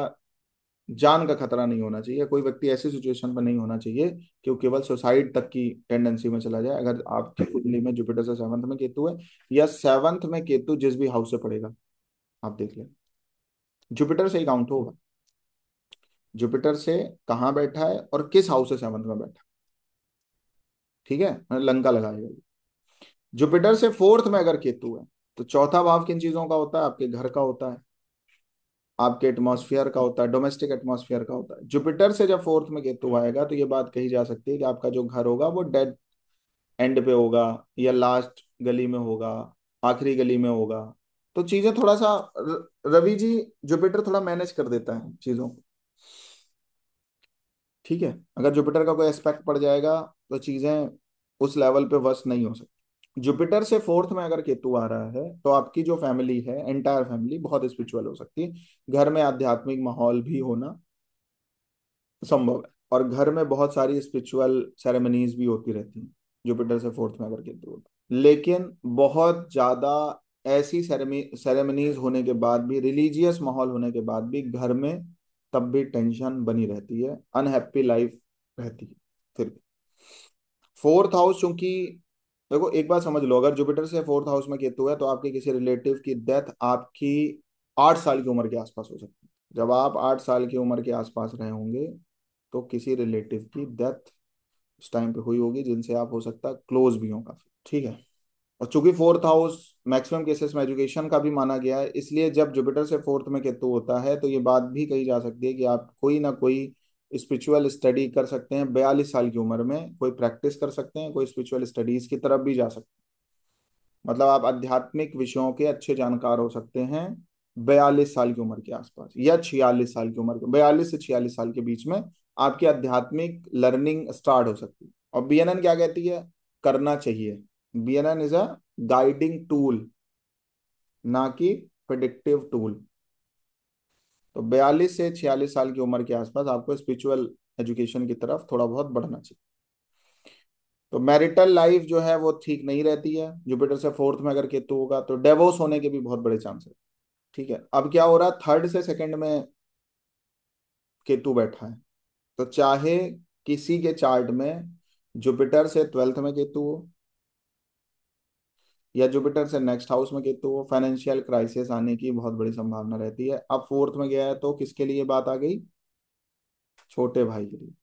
जान का खतरा नहीं होना चाहिए कोई व्यक्ति ऐसी सिचुएशन में नहीं होना चाहिए कि वो केवल सुसाइड तक की टेंडेंसी में चला जाए अगर आपकी कुंडली में जुपिटर से सेवंथ में केतु है या सेवंथ में केतु जिस भी हाउस से पड़ेगा आप देख लें जुपिटर से ही काउंट होगा जुपिटर से कहाँ बैठा है और किस हाउस से सेवंथ में बैठा ठीक है लंका लगाई जुपिटर से फोर्थ में अगर केतु है तो चौथा भाव किन चीजों का होता है आपके घर का होता है आपके एटमोसफियर का होता है डोमेस्टिक एटमोसफियर का होता है जुपिटर से जब फोर्थ में केतु आएगा तो ये बात कही जा सकती है कि आपका जो घर होगा वो डेड एंड पे होगा या लास्ट गली में होगा आखिरी गली में होगा तो चीजें थोड़ा सा रवि जी जुपिटर थोड़ा मैनेज कर देता है चीजों को ठीक है अगर जुपिटर का कोई एस्पेक्ट पड़ जाएगा तो चीजें उस लेवल पे वर्ष नहीं हो सकती जुपिटर से फोर्थ में अगर केतु आ रहा है तो आपकी जो फैमिली है एंटायर फैमिली बहुत स्पिरिचुअल हो सकती है घर में आध्यात्मिक माहौल भी होना संभव है और घर में बहुत सारी स्पिरिचुअल सेरेमनीज भी होती रहती हैं जुपिटर से फोर्थ में अगर केतु होता लेकिन बहुत ज्यादा ऐसी सेरेमनीज होने के बाद भी रिलीजियस माहौल होने के बाद भी घर में तब भी टेंशन बनी रहती है अनहैप्पी लाइफ रहती है फिर भी फोर्थ हाउस चूंकि देखो एक बात समझ लो अगर जुपिटर से फोर्थ हाउस में केतु है तो आपके किसी रिलेटिव की डेथ आपकी आठ साल की उम्र के आसपास हो सकती है जब आप आठ साल की उम्र के आसपास रहे होंगे तो किसी रिलेटिव की डेथ उस टाइम पे हुई होगी जिनसे आप हो सकता है क्लोज भी हो काफी ठीक है और चूंकि फोर्थ हाउस मैक्सिमम केसेस में एजुकेशन का भी माना गया है इसलिए जब जुपिटर से फोर्थ में केतु होता है तो ये बात भी कही जा सकती है कि आप कोई ना कोई स्पिरिचुअल स्टडी कर सकते हैं बयालीस साल की उम्र में कोई प्रैक्टिस कर सकते हैं कोई स्पिरिचुअल स्टडीज की तरफ भी जा सकते हैं मतलब आप आध्यात्मिक विषयों के अच्छे जानकार हो सकते हैं बयालीस साल की उम्र के आसपास या छियालीस साल की उम्र के बयालीस से छियालीस साल के बीच में आपकी आध्यात्मिक लर्निंग स्टार्ट हो सकती है और बी क्या कहती है करना चाहिए B N N is a guiding tool ना कि प्रडिक्टिव टूल तो बयालीस से छियालीस साल की उम्र के आसपास आपको स्पिरिचुअल एजुकेशन की तरफ थोड़ा बहुत बढ़ना चाहिए तो मैरिटल लाइफ जो है वो ठीक नहीं रहती है जुपिटर से फोर्थ में अगर केतु होगा तो डेवोस होने के भी बहुत बड़े चांसेस ठीक है अब क्या हो रहा है थर्ड से सेकंड में केतु बैठा है तो चाहे किसी के चार्ट में जुपिटर से ट्वेल्थ में केतु हो या जुपिटर से नेक्स्ट हाउस में केतु तो फाइनेंशियल क्राइसिस आने की बहुत बड़ी संभावना रहती है अब फोर्थ में गया है तो किसके लिए बात आ गई छोटे भाई के लिए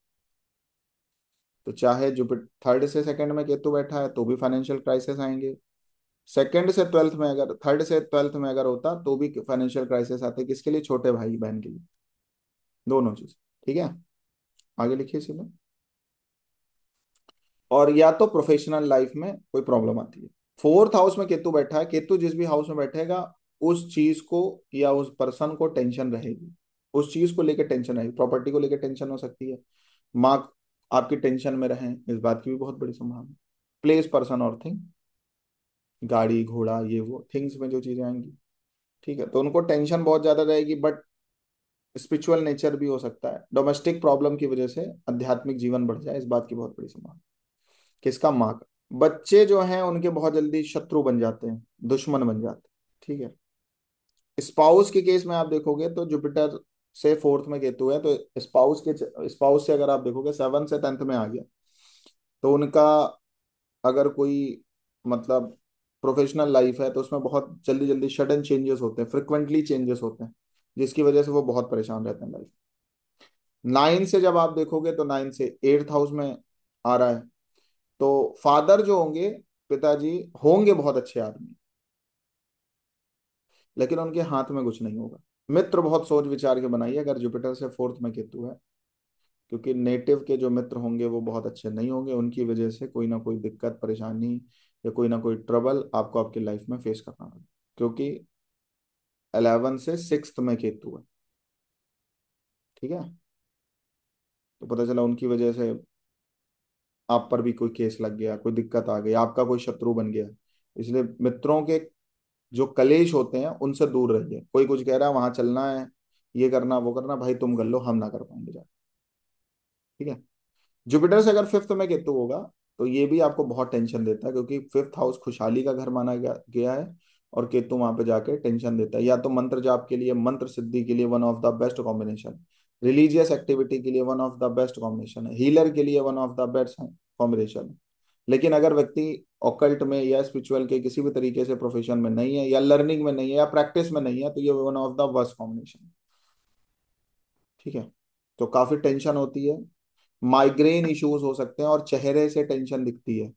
तो चाहे जुपिटर थर्ड से सेकंड में केतु बैठा है तो भी फाइनेंशियल क्राइसिस आएंगे सेकंड से ट्वेल्थ में अगर थर्ड से ट्वेल्थ में अगर होता तो भी फाइनेंशियल क्राइसिस आते किसके लिए छोटे भाई बहन के लिए दोनों चीज ठीक है आगे लिखिए इसी में और या तो प्रोफेशनल लाइफ में कोई प्रॉब्लम आती है फोर्थ हाउस में केतु बैठा है केतु जिस भी हाउस में बैठेगा उस चीज को या उस पर्सन को टेंशन रहेगी उस चीज को लेकर टेंशन रहेगी प्रॉपर्टी को लेकर टेंशन हो सकती है मार्क आपकी टेंशन में रहे इस बात की भी बहुत बड़ी संभावना प्लेस पर्सन और थिंग गाड़ी घोड़ा ये वो थिंग्स में जो चीजें आएंगी ठीक है तो उनको टेंशन बहुत ज्यादा रहेगी बट स्पिरिचुअल नेचर भी हो सकता है डोमेस्टिक प्रॉब्लम की वजह से आध्यात्मिक जीवन बढ़ जाए इस बात की बहुत बड़ी संभावना किसका मार्क बच्चे जो हैं उनके बहुत जल्दी शत्रु बन जाते हैं दुश्मन बन जाते हैं ठीक है स्पाउस के केस में आप देखोगे तो जुपिटर से फोर्थ में केतु है तो स्पाउस के स्पाउस से अगर आप देखोगे सेवन से टेंथ में आ गया तो उनका अगर कोई मतलब प्रोफेशनल लाइफ है तो उसमें बहुत जल्दी जल्दी सडन चेंजेस होते हैं फ्रिक्वेंटली चेंजेस होते हैं जिसकी वजह से वो बहुत परेशान रहते हैं लाइफ नाइन से जब आप देखोगे तो नाइन से एट्थ हाउस में आ रहा है तो फादर जो होंगे पिताजी होंगे बहुत अच्छे आदमी लेकिन उनके हाथ में कुछ नहीं होगा मित्र बहुत सोच विचार के बनाइए अगर जुपिटर से फोर्थ में केतु है क्योंकि नेटिव के जो मित्र होंगे वो बहुत अच्छे नहीं होंगे उनकी वजह से कोई ना कोई दिक्कत परेशानी या कोई ना कोई ट्रबल आपको आपकी लाइफ में फेस करना होगा क्योंकि अलेवन से सिक्स में केतु है ठीक है तो पता चला उनकी वजह से आप पर भी कोई केस लग गया कोई दिक्कत आ गई आपका कोई शत्रु बन गया इसलिए मित्रों के जो कलेश होते हैं उनसे दूर रहिए कोई कुछ कह रहा है वहां चलना है ये करना वो करना भाई तुम कर लो हम ना कर पाएंगे जाकर ठीक है जुपिटर से अगर फिफ्थ में केतु होगा तो ये भी आपको बहुत टेंशन देता है क्योंकि फिफ्थ हाउस खुशहाली का घर माना गया है और केतु वहां पे जाके टेंशन देता है या तो मंत्र जाप के लिए मंत्र सिद्धि के लिए one of the best combination है रिलीजियस एक्टिविटी के लिए one of the best combination है हीलर के लिए one of the best combination है लेकिन अगर व्यक्ति ऑकल्ट में या स्पिरिचुअल के किसी भी तरीके से प्रोफेशन में नहीं है या लर्निंग में नहीं है या प्रैक्टिस में नहीं है तो ये one of the worst combination ठीक है तो काफी टेंशन होती है माइग्रेन इश्यूज हो सकते हैं और चेहरे से टेंशन दिखती है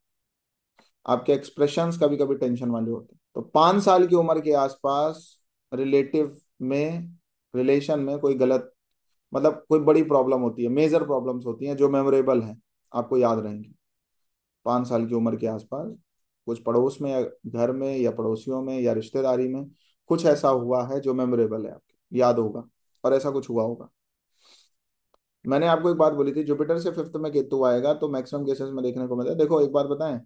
आपके एक्सप्रेशन कभी कभी टेंशन वाले होते हैं तो पांच साल की उम्र के आसपास रिलेटिव में रिलेशन में कोई गलत मतलब कोई बड़ी प्रॉब्लम होती है मेजर प्रॉब्लम्स होती हैं जो मेमोरेबल हैं आपको याद रहेंगी पाँच साल की उम्र के आसपास कुछ पड़ोस में या घर में या पड़ोसियों में या रिश्तेदारी में कुछ ऐसा हुआ है जो मेमोरेबल है आपके याद होगा और ऐसा कुछ हुआ होगा मैंने आपको एक बात बोली थी जुपिटर से फिफ्थ में केतु आएगा तो मैक्सिमम केसेस में देखने को मिलता है देखो एक बात बताएं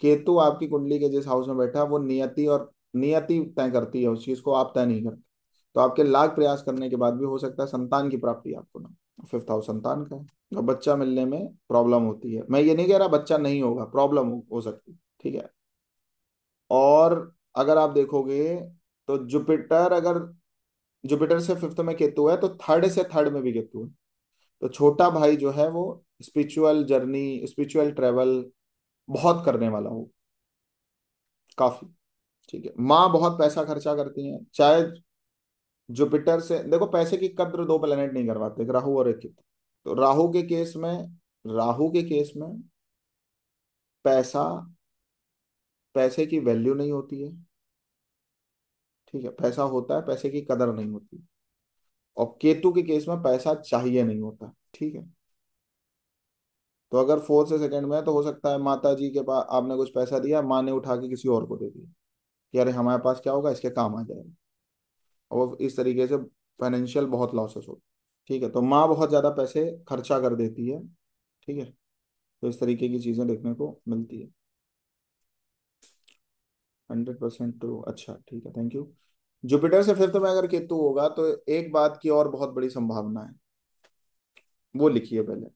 केतु आपकी कुंडली के जिस हाउस में बैठा वो नियति और नियति तय करती है उस चीज को आप तय नहीं करते तो आपके लाख प्रयास करने के बाद भी हो सकता है संतान की प्राप्ति आपको ना फिफ्थ हाउस संतान का है तो बच्चा मिलने में प्रॉब्लम होती है मैं ये नहीं कह रहा बच्चा नहीं होगा प्रॉब्लम हो, हो सकती ठीक है और अगर आप देखोगे तो जुपिटर अगर जुपिटर से फिफ्थ में केतु है तो थर्ड से थर्ड में भी केतु है तो छोटा भाई जो है वो स्पिरिचुअल जर्नी स्पिरिचुअल ट्रेवल बहुत करने वाला हो काफी ठीक है माँ बहुत पैसा खर्चा करती हैं चाहे जुपिटर से देखो पैसे की कद्र दो प्लेनेट नहीं करवाते राहु और एक तो राहु के केस में राहु के केस में पैसा पैसे की वैल्यू नहीं होती है ठीक है पैसा होता है पैसे की कदर नहीं होती और केतु के केस में पैसा चाहिए नहीं होता ठीक है तो अगर फोर्थ से सेकंड में है तो हो सकता है माता जी के पास आपने कुछ पैसा दिया माँ ने उठा के किसी और को दे दिया कि अरे हमारे पास क्या होगा इसके काम आ जाएगा और इस तरीके से फाइनेंशियल बहुत लॉसेस हो ठीक है तो माँ बहुत ज़्यादा पैसे खर्चा कर देती है ठीक है तो इस तरीके की चीज़ें देखने को मिलती है हंड्रेड परसेंट ट्रू अच्छा ठीक है थैंक यू जुपिटर से फिफ्थ तो में अगर केतु होगा तो एक बात की और बहुत बड़ी संभावना है वो लिखिए पहले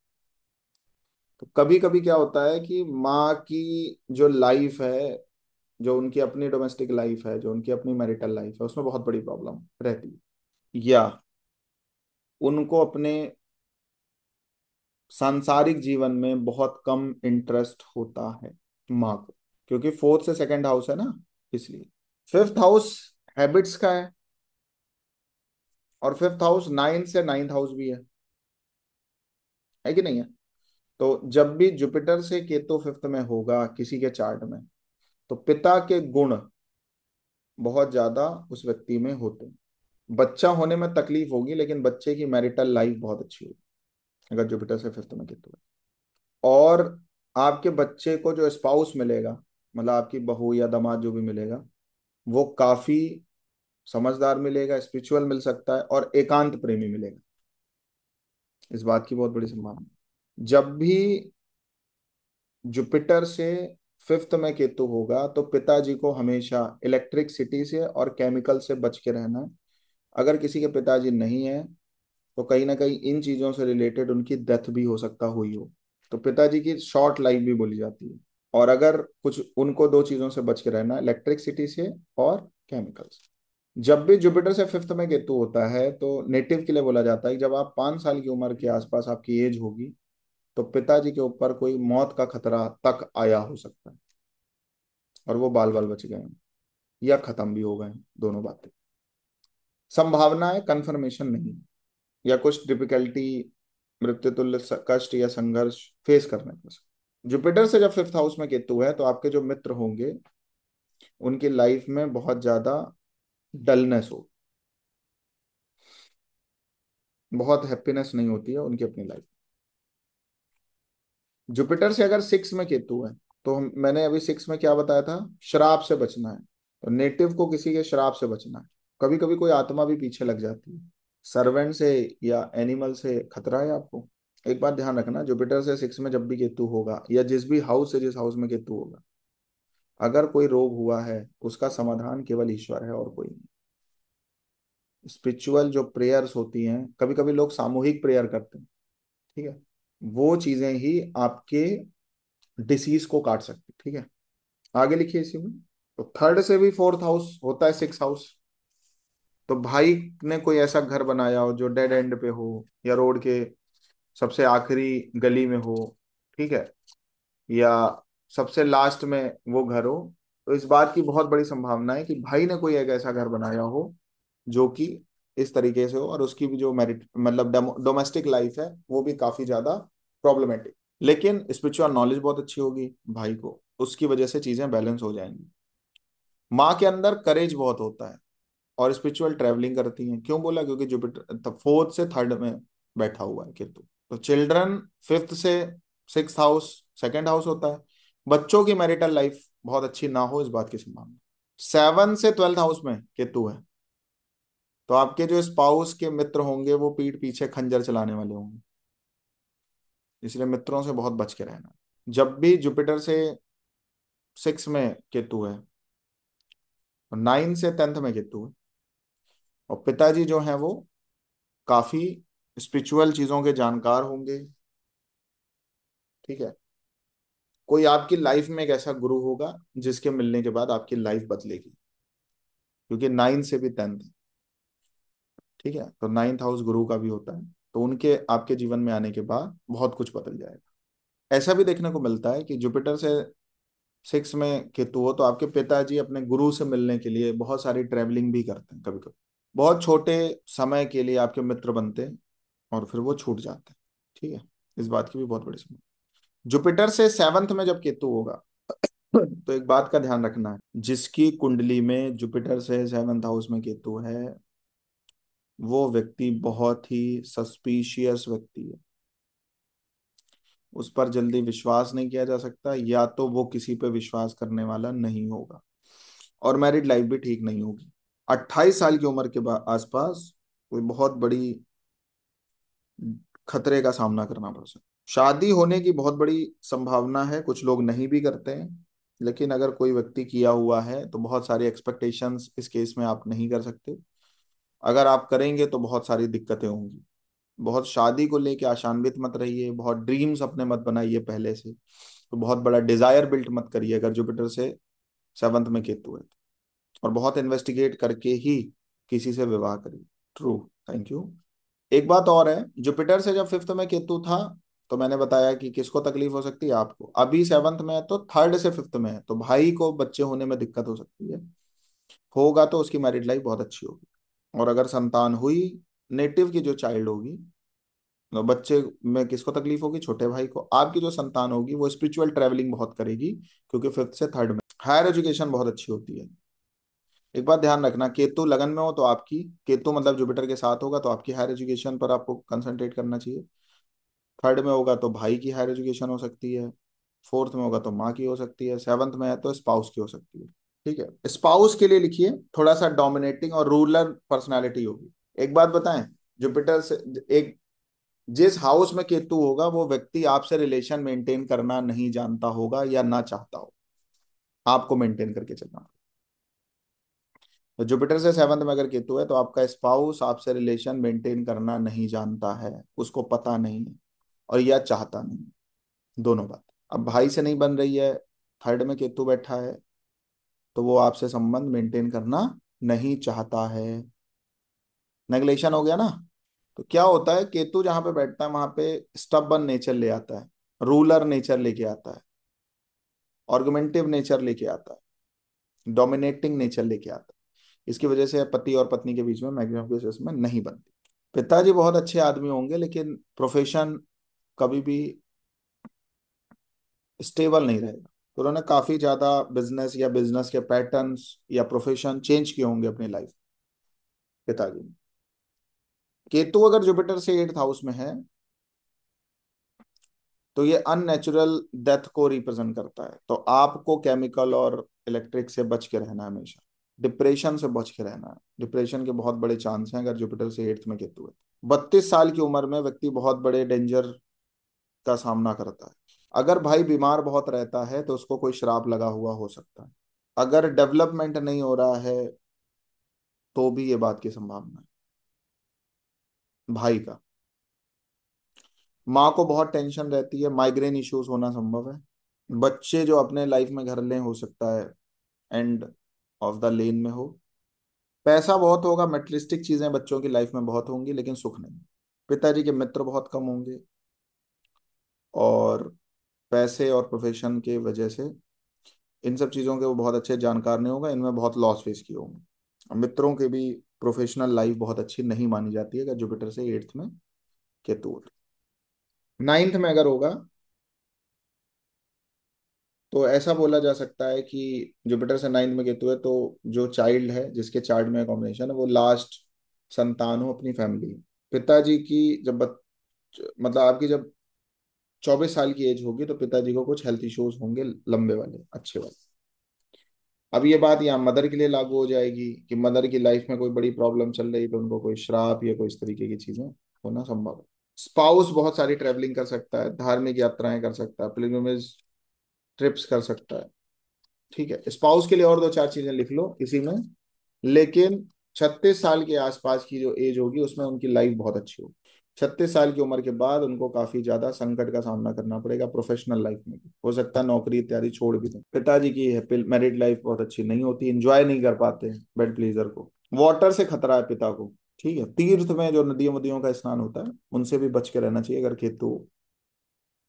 तो कभी कभी क्या होता है कि माँ की जो लाइफ है जो उनकी अपनी डोमेस्टिक लाइफ है जो उनकी अपनी मैरिटल लाइफ है उसमें बहुत बड़ी प्रॉब्लम रहती है या उनको अपने सांसारिक जीवन में बहुत कम इंटरेस्ट होता है माँ को क्योंकि फोर्थ से सेकंड हाउस है ना इसलिए फिफ्थ हाउस हैबिट्स का है और फिफ्थ हाउस नाइन्थ से नाइन्थ हाउस भी है है कि नहीं है तो जब भी जुपिटर से केतु फिफ्थ में होगा किसी के चार्ट में तो पिता के गुण बहुत ज्यादा उस व्यक्ति में होते हैं बच्चा होने में तकलीफ होगी लेकिन बच्चे की मैरिटल लाइफ बहुत अच्छी होगी अगर जुपिटर से फिफ्थ में कितना और आपके बच्चे को जो स्पाउस मिलेगा मतलब आपकी बहू या दामाद जो भी मिलेगा वो काफी समझदार मिलेगा स्पिरिचुअल मिल सकता है और एकांत प्रेमी मिलेगा इस बात की बहुत बड़ी संभावना जब भी जुपिटर से फिफ्थ में केतु होगा तो पिताजी को हमेशा इलेक्ट्रिक सिटी से और केमिकल से बच के रहना है अगर किसी के पिताजी नहीं है तो कहीं ना कहीं इन चीजों से रिलेटेड उनकी डेथ भी हो सकता हुई हो तो पिताजी की शॉर्ट लाइफ भी बोली जाती है और अगर कुछ उनको दो चीजों से बच के रहना इलेक्ट्रिक सिटी से और केमिकल से जब भी जुपिटर से फिफ्थ में केतु होता है तो नेटिव के लिए बोला जाता है जब आप पाँच साल की उम्र के आसपास आपकी एज होगी तो पिताजी के ऊपर कोई मौत का खतरा तक आया हो सकता है और वो बाल बाल बच गए या खत्म भी हो गए दोनों बातें संभावना है कंफर्मेशन नहीं या कुछ डिफिकल्टी मृत्युतुल्य कष्ट या संघर्ष फेस करने पर जुपिटर से जब फिफ्थ हाउस में केतु है तो आपके जो मित्र होंगे उनकी लाइफ में बहुत ज्यादा डलनेस हो बहुत हैप्पीनेस नहीं होती है उनकी अपनी लाइफ जुपिटर से अगर सिक्स में केतु है तो मैंने अभी सिक्स में क्या बताया था शराब से बचना है तो नेटिव को किसी के शराब से बचना है कभी कभी कोई आत्मा भी पीछे लग जाती है सर्वेंट से या एनिमल से खतरा है आपको एक बात ध्यान रखना जुपिटर से सिक्स में जब भी केतु होगा या जिस भी हाउस से जिस हाउस में केतु होगा अगर कोई रोग हुआ है उसका समाधान केवल ईश्वर है और कोई नहीं स्पिरिचुअल जो प्रेयर्स होती हैं कभी कभी लोग सामूहिक प्रेयर करते हैं ठीक है वो चीजें ही आपके डिसीज को काट सकती ठीक है आगे लिखिए इसी में तो थर्ड से भी फोर्थ हाउस होता है सिक्स हाउस तो भाई ने कोई ऐसा घर बनाया हो जो डेड एंड पे हो या रोड के सबसे आखिरी गली में हो ठीक है या सबसे लास्ट में वो घर हो तो इस बात की बहुत बड़ी संभावना है कि भाई ने कोई एक ऐसा घर बनाया हो जो कि इस तरीके से हो और उसकी भी जो मेरिट मतलब डोमेस्टिक लाइफ है वो भी काफी ज्यादा प्रॉब्लमेटिक लेकिन स्पिरिचुअल नॉलेज बहुत अच्छी होगी भाई को उसकी वजह से चीजें बैलेंस हो जाएंगी माँ के अंदर करेज बहुत होता है और स्पिरिचुअल ट्रेवलिंग करती हैं क्यों बोला क्योंकि जुपिटर फोर्थ तो से थर्ड में बैठा हुआ है केतु तो चिल्ड्रन फिफ्थ से सिक्स हाउस सेकेंड हाउस होता है बच्चों की मैरिटल लाइफ बहुत अच्छी ना हो इस बात की संभावना सेवन से ट्वेल्थ हाउस में केतु है तो आपके जो स्पाउस के मित्र होंगे वो पीठ पीछे खंजर चलाने वाले होंगे इसलिए मित्रों से बहुत बच के रहना जब भी जुपिटर से सिक्स में केतु है और नाइन से टेंथ में केतु है और पिताजी जो हैं वो काफी स्पिरिचुअल चीजों के जानकार होंगे ठीक है कोई आपकी लाइफ में एक ऐसा गुरु होगा जिसके मिलने के बाद आपकी लाइफ बदलेगी क्योंकि नाइन से भी टेंथ ठीक है तो नाइन्थ हाउस गुरु का भी होता है तो उनके आपके जीवन में आने के बाद बहुत कुछ बदल जाएगा ऐसा भी देखने को मिलता है कि जुपिटर से सिक्स में केतु हो तो आपके पिताजी अपने गुरु से मिलने के लिए बहुत सारी ट्रेवलिंग भी करते हैं कभी कभी बहुत छोटे समय के लिए आपके मित्र बनते हैं और फिर वो छूट जाते हैं ठीक है इस बात की भी बहुत बड़ी समझ जुपिटर से सेवंथ में जब केतु होगा तो एक बात का ध्यान रखना है जिसकी कुंडली में जुपिटर से सेवंथ हाउस में केतु है वो व्यक्ति बहुत ही सस्पिशियस व्यक्ति है उस पर जल्दी विश्वास नहीं किया जा सकता या तो वो किसी पे विश्वास करने वाला नहीं होगा और मैरिड लाइफ भी ठीक नहीं होगी 28 साल की उम्र के आसपास कोई बहुत बड़ी खतरे का सामना करना पड़ सकता शादी होने की बहुत बड़ी संभावना है कुछ लोग नहीं भी करते हैं लेकिन अगर कोई व्यक्ति किया हुआ है तो बहुत सारी एक्सपेक्टेशंस इस केस में आप नहीं कर सकते अगर आप करेंगे तो बहुत सारी दिक्कतें होंगी बहुत शादी को लेके आशान्वित मत रहिए बहुत ड्रीम्स अपने मत बनाइए पहले से तो बहुत बड़ा डिजायर बिल्ट मत करिए अगर जुपिटर से सेवंथ में केतु है तो। और बहुत इन्वेस्टिगेट करके ही किसी से विवाह करिए ट्रू थैंक यू एक बात और है जुपिटर से जब फिफ्थ में केतु था तो मैंने बताया कि किसको तकलीफ हो सकती है आपको अभी सेवंथ में है तो थर्ड से फिफ्थ में है तो भाई को बच्चे होने में दिक्कत हो सकती है होगा तो उसकी मैरिड लाइफ बहुत अच्छी होगी और अगर संतान हुई नेटिव की जो चाइल्ड होगी तो बच्चे में किसको तकलीफ होगी छोटे भाई को आपकी जो संतान होगी वो स्पिरिचुअल ट्रेवलिंग बहुत करेगी क्योंकि फिफ्थ से थर्ड में हायर एजुकेशन बहुत अच्छी होती है एक बात ध्यान रखना केतु लगन में हो तो आपकी केतु मतलब जुपिटर के साथ होगा तो आपकी हायर एजुकेशन पर आपको कंसंट्रेट करना चाहिए थर्ड में होगा तो भाई की हायर एजुकेशन हो सकती है फोर्थ में होगा तो माँ की हो सकती है सेवन्थ में है तो स्पाउस की हो सकती है ठीक है स्पाउस के लिए लिखिए थोड़ा सा डोमिनेटिंग और रूलर पर्सनालिटी होगी एक बात बताएं जुपिटर से एक जिस हाउस में केतु होगा वो व्यक्ति आपसे रिलेशन मेंटेन करना नहीं जानता होगा या ना चाहता हो आपको मेंटेन करके चलना तो जुपिटर से सेवंथ में अगर केतु है तो आपका स्पाउस आपसे रिलेशन मेंटेन करना नहीं जानता है उसको पता नहीं है और या चाहता नहीं दोनों बात अब भाई से नहीं बन रही है थर्ड में केतु बैठा है तो वो आपसे संबंध मेंटेन करना नहीं चाहता है नेगलेशन हो गया ना तो क्या होता है केतु जहां पे बैठता है वहां पे स्टबन नेचर ले आता है रूलर नेचर लेके आता है ऑर्गुमेंटिव नेचर लेके आता है डोमिनेटिंग नेचर लेके आता है इसकी वजह से पति और पत्नी के बीच में मैक्सिमम केसेस में नहीं बनती पिताजी बहुत अच्छे आदमी होंगे लेकिन प्रोफेशन कभी भी स्टेबल नहीं रहेगा तो उन्होंने काफ़ी ज़्यादा बिजनेस या बिजनेस के पैटर्न्स या प्रोफेशन चेंज किए होंगे अपनी लाइफ पिताजी ने केतु अगर जुपिटर से एट्थ हाउस में है तो ये अननेचुरल डेथ को रिप्रेजेंट करता है तो आपको केमिकल और इलेक्ट्रिक से बच के रहना हमेशा डिप्रेशन से बच के रहना है डिप्रेशन के बहुत बड़े चांस हैं अगर जुपिटर से एट्थ में केतु है बत्तीस साल की उम्र में व्यक्ति बहुत बड़े डेंजर का सामना करता है अगर भाई बीमार बहुत रहता है तो उसको कोई श्राप लगा हुआ हो सकता है अगर डेवलपमेंट नहीं हो रहा है तो भी ये बात की संभावना है भाई का माँ को बहुत टेंशन रहती है माइग्रेन इश्यूज होना संभव है बच्चे जो अपने लाइफ में घर लें हो सकता है एंड ऑफ द लेन में हो पैसा बहुत होगा मेटलिस्टिक चीजें बच्चों की लाइफ में बहुत होंगी लेकिन सुख नहीं पिताजी के मित्र बहुत कम होंगे और पैसे और प्रोफेशन के वजह से इन सब चीज़ों के वो बहुत अच्छे जानकार नहीं होगा इनमें बहुत लॉस फेस किए होंगे मित्रों के भी प्रोफेशनल लाइफ बहुत अच्छी नहीं मानी जाती है जुपिटर से एट्थ में केतु नाइन्थ में अगर होगा तो ऐसा बोला जा सकता है कि जुपिटर से नाइन्थ में केतु है तो जो चाइल्ड है जिसके चार्ट में कॉम्बिनेशन है वो लास्ट संतान हो अपनी फैमिली पिताजी की जब बच मतलब आपकी जब चौबीस साल की एज होगी तो पिताजी को कुछ हेल्थ इश्यूज होंगे लंबे वाले अच्छे वाले अब ये बात यहाँ मदर के लिए लागू हो जाएगी कि मदर की लाइफ में कोई बड़ी प्रॉब्लम चल रही है तो उनको कोई श्राप या कोई इस तरीके की चीजें होना संभव है स्पाउस बहुत सारी ट्रेवलिंग कर सकता है धार्मिक यात्राएं कर सकता है पिलग्रिमेज ट्रिप्स कर सकता है ठीक है स्पाउस के लिए और दो चार चीजें लिख लो इसी में लेकिन छत्तीस साल के आसपास की जो एज होगी उसमें उनकी लाइफ बहुत अच्छी होगी छत्तीस साल की उम्र के बाद उनको काफी ज्यादा संकट का सामना करना पड़ेगा प्रोफेशनल लाइफ में हो सकता है नौकरी इत्यादि छोड़ भी दें पिताजी की है मैरिड लाइफ बहुत अच्छी नहीं होती एंजॉय नहीं कर पाते बेड प्लीजर को वाटर से खतरा है पिता को ठीक है तीर्थ में जो नदियों वदियों का स्नान होता है उनसे भी बच के रहना चाहिए अगर केतु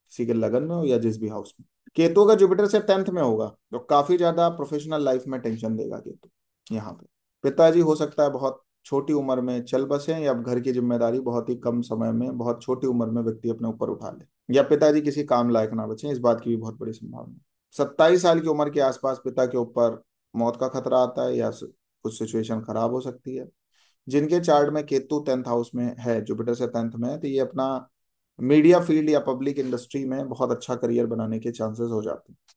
किसी के लगन में हो या जिस भी हाउस में केतु का जुपिटर से टेंथ में होगा जो काफी ज्यादा प्रोफेशनल लाइफ में टेंशन देगा केतु यहाँ पे पिताजी हो सकता है बहुत छोटी उम्र में चल बसे या घर की जिम्मेदारी बहुत ही कम समय में बहुत छोटी उम्र में व्यक्ति अपने ऊपर उठा ले या पिताजी किसी काम लायक ना बचे इस बात की भी बहुत बड़ी संभावना सत्ताईस साल की उम्र के आसपास पिता के ऊपर मौत का खतरा आता है या कुछ सिचुएशन खराब हो सकती है जिनके चार्ट में केतु टेंथ हाउस में है जुपिटर से टेंथ में तो ये अपना मीडिया फील्ड या पब्लिक इंडस्ट्री में बहुत अच्छा करियर बनाने के चांसेस हो जाते हैं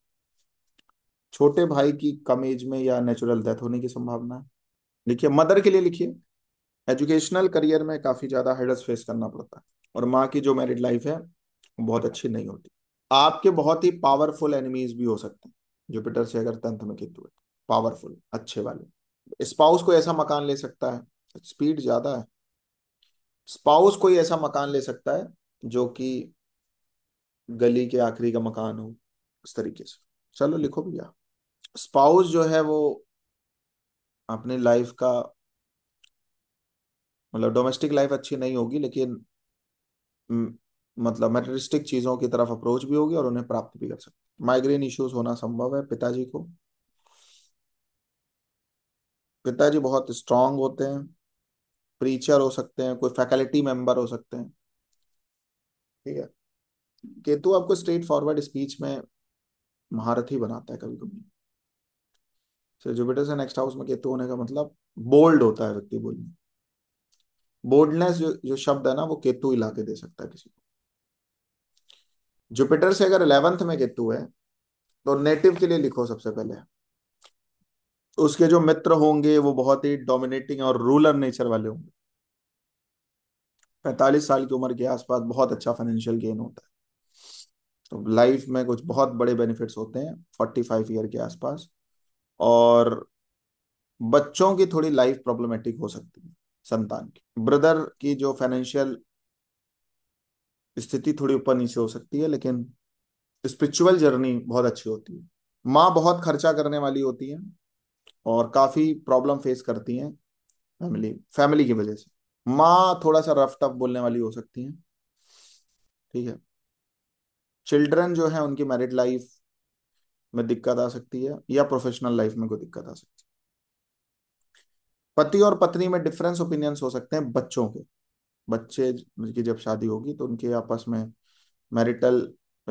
छोटे भाई की कम एज में या नेचुरल डेथ होने की संभावना है लिखिए मदर के लिए लिखिए एजुकेशनल करियर में काफ़ी ज़्यादा हेडस फेस करना पड़ता है और माँ की जो मैरिड लाइफ है बहुत अच्छी नहीं होती आपके बहुत ही पावरफुल एनिमीज भी हो सकते हैं जुपिटर से अगर तंत्र में केतु है पावरफुल अच्छे वाले स्पाउस कोई ऐसा मकान ले सकता है स्पीड ज़्यादा है स्पाउस कोई ऐसा मकान ले सकता है जो कि गली के आखिरी का मकान हो इस तरीके से चलो लिखो भैया स्पाउस जो है वो अपने लाइफ का मतलब डोमेस्टिक लाइफ अच्छी नहीं होगी लेकिन मतलब मेटरिस्टिक चीज़ों की तरफ अप्रोच भी होगी और उन्हें प्राप्त भी कर सकते माइग्रेन इश्यूज होना संभव है पिताजी को पिताजी बहुत स्ट्रांग होते हैं प्रीचर हो सकते हैं कोई फैकल्टी मेंबर हो सकते हैं ठीक है केतु आपको स्ट्रेट फॉरवर्ड स्पीच में महारथी बनाता है कभी कभी से जुपिटर से नेक्स्ट हाउस में केतु होने का मतलब बोल्ड होता है व्यक्ति बोलने बोल्डनेस जो जो शब्द है ना वो केतु हिला दे सकता है किसी को जुपिटर से अगर इलेवेंथ में केतु है तो नेटिव के लिए लिखो सबसे पहले उसके जो मित्र होंगे वो बहुत ही डोमिनेटिंग और रूलर नेचर वाले होंगे पैंतालीस साल की उम्र के आसपास बहुत अच्छा फाइनेंशियल गेन होता है तो लाइफ में कुछ बहुत बड़े बेनिफिट्स होते हैं फोर्टी फाइव ईयर के आसपास और बच्चों की थोड़ी लाइफ प्रॉब्लमेटिक हो सकती है संतान की ब्रदर की जो फाइनेंशियल स्थिति थोड़ी ऊपर नीचे हो सकती है लेकिन स्पिरिचुअल जर्नी बहुत अच्छी होती है माँ बहुत खर्चा करने वाली होती है और काफी प्रॉब्लम फेस करती हैं फैमिली फैमिली की वजह से माँ थोड़ा सा रफ टफ बोलने वाली हो सकती हैं ठीक है चिल्ड्रन जो है उनकी मैरिड लाइफ में दिक्कत आ सकती है या प्रोफेशनल लाइफ में कोई दिक्कत आ सकती है पति और पत्नी में डिफरेंस ओपिनियंस हो सकते हैं बच्चों के बच्चे की जब शादी होगी तो उनके आपस में मैरिटल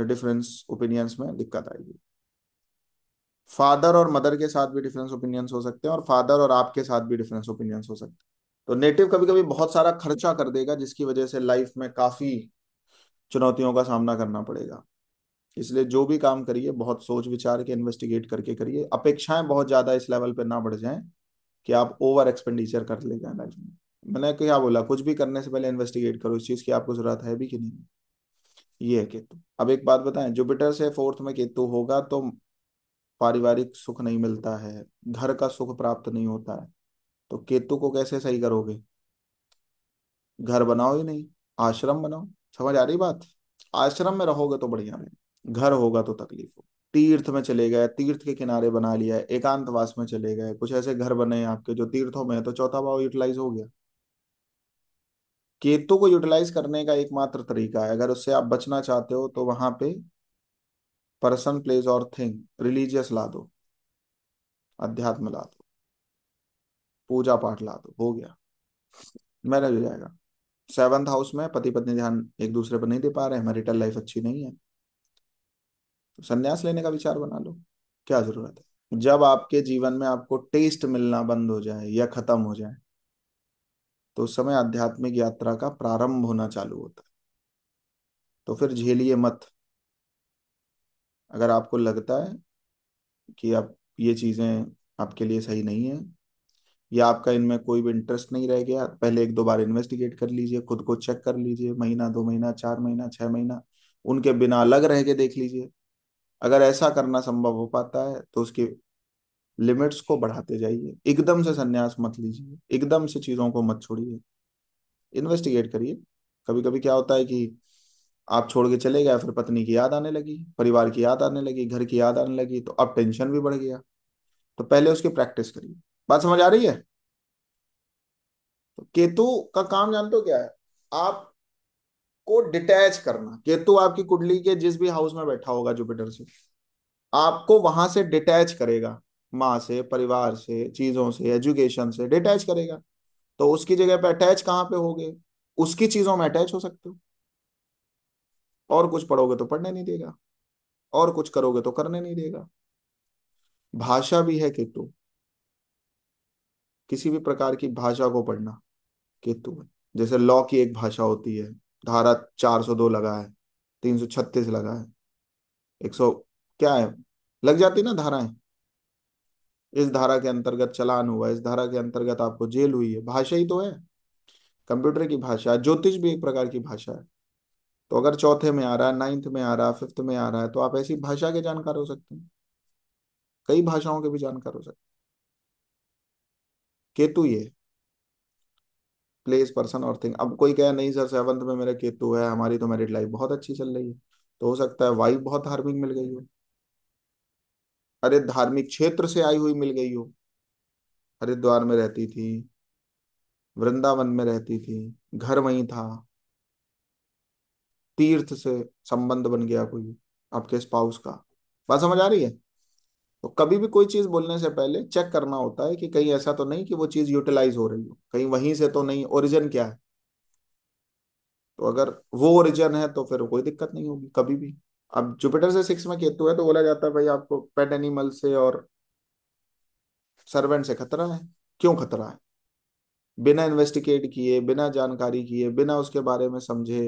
डिफरेंस ओपिनियंस में दिक्कत आएगी फादर और मदर के साथ भी डिफरेंस ओपिनियंस हो सकते हैं और फादर और आपके साथ भी डिफरेंस ओपिनियंस हो सकते हैं तो नेटिव कभी कभी बहुत सारा खर्चा कर देगा जिसकी वजह से लाइफ में काफी चुनौतियों का सामना करना पड़ेगा इसलिए जो भी काम करिए बहुत सोच विचार के इन्वेस्टिगेट करके करिए अपेक्षाएं बहुत ज्यादा इस लेवल पर ना बढ़ जाएं कि आप ओवर एक्सपेंडिचर कर ले जाए लाइफ में मैंने क्या बोला कुछ भी करने से पहले इन्वेस्टिगेट करो इस चीज की आपको जरूरत है भी कि नहीं ये है केतु अब एक बात बताएं जुपिटर से फोर्थ में केतु होगा तो पारिवारिक सुख नहीं मिलता है घर का सुख प्राप्त नहीं होता है तो केतु को कैसे सही करोगे घर बनाओ ही नहीं आश्रम बनाओ समझ आ रही बात आश्रम में रहोगे तो बढ़िया रहेगा घर होगा तो तकलीफ हो तीर्थ में चले गए तीर्थ के किनारे बना लिया एकांतवास में चले गए कुछ ऐसे घर बने हैं आपके जो तीर्थों में है तो चौथा भाव यूटिलाइज हो गया केतु को यूटिलाइज करने का एकमात्र तरीका है अगर उससे आप बचना चाहते हो तो वहां पे पर्सन प्लेस और थिंग रिलीजियस ला दो अध्यात्म ला दो पूजा पाठ ला दो हो गया मैरिज हो जाएगा सेवंथ हाउस में पति पत्नी ध्यान एक दूसरे पर नहीं दे पा रहे हैं मैरिटल लाइफ अच्छी नहीं है तो संन्यास लेने का विचार बना लो क्या जरूरत है जब आपके जीवन में आपको टेस्ट मिलना बंद हो जाए या खत्म हो जाए तो उस समय आध्यात्मिक यात्रा का प्रारंभ होना चालू होता है तो फिर झेलिए मत अगर आपको लगता है कि आप ये चीजें आपके लिए सही नहीं है या आपका इनमें कोई भी इंटरेस्ट नहीं रह गया पहले एक दो बार इन्वेस्टिगेट कर लीजिए खुद को चेक कर लीजिए महीना दो महीना चार महीना छह महीना उनके बिना अलग रह के देख लीजिए अगर ऐसा करना संभव हो पाता है तो उसके लिमिट्स को बढ़ाते जाइए एकदम से संन्यास मत लीजिए एकदम से चीज़ों को मत छोड़िए इन्वेस्टिगेट करिए कभी कभी क्या होता है कि आप छोड़ के चले गए फिर पत्नी की याद आने लगी परिवार की याद आने लगी घर की याद आने लगी तो अब टेंशन भी बढ़ गया तो पहले उसकी प्रैक्टिस करिए बात समझ आ रही है तो केतु का काम जानते हो क्या है आप को डिटैच करना केतु आपकी कुंडली के जिस भी हाउस में बैठा होगा जुपिटर से आपको वहां से डिटैच करेगा माँ से परिवार से चीजों से एजुकेशन से डिटैच करेगा तो उसकी जगह पे अटैच कहाँ पे गए उसकी चीजों में अटैच हो सकते हो और कुछ पढ़ोगे तो पढ़ने नहीं देगा और कुछ करोगे तो करने नहीं देगा भाषा भी है केतु किसी भी प्रकार की भाषा को पढ़ना केतु जैसे लॉ की एक भाषा होती है धारा 402 लगा है 336 लगा है 100 क्या है लग जाती ना धाराएं इस धारा के अंतर्गत चलान हुआ इस धारा के अंतर्गत आपको जेल हुई है भाषा ही तो है कंप्यूटर की भाषा ज्योतिष भी एक प्रकार की भाषा है तो अगर चौथे में आ रहा है नाइन्थ में आ रहा है फिफ्थ में आ रहा है तो आप ऐसी भाषा के जानकार हो सकते हैं कई भाषाओं के भी जानकार हो सकते हैं केतु ये प्लेस पर्सन और थिंग अब कोई कहे नहीं सर सेवंथ में मेरा केतु है हमारी तो मैरिड लाइफ बहुत अच्छी चल रही है तो हो सकता है वाइफ बहुत धार्मिक मिल गई हो अरे धार्मिक क्षेत्र से आई हुई मिल गई हो हरिद्वार में रहती थी वृंदावन में रहती थी घर वहीं था तीर्थ से संबंध बन गया कोई आपके स्पाउस का बात समझ आ रही है तो कभी भी कोई चीज बोलने से पहले चेक करना होता है कि कहीं ऐसा तो नहीं कि वो चीज यूटिलाइज हो रही हो कहीं वहीं से तो नहीं ओरिजिन क्या है तो अगर वो ओरिजिन है तो फिर कोई दिक्कत नहीं होगी कभी भी अब जुपिटर से सिक्स में केतु है तो बोला जाता है भाई आपको पेट एनिमल से और सर्वेंट से खतरा है क्यों खतरा है बिना इन्वेस्टिगेट किए बिना जानकारी किए बिना उसके बारे में समझे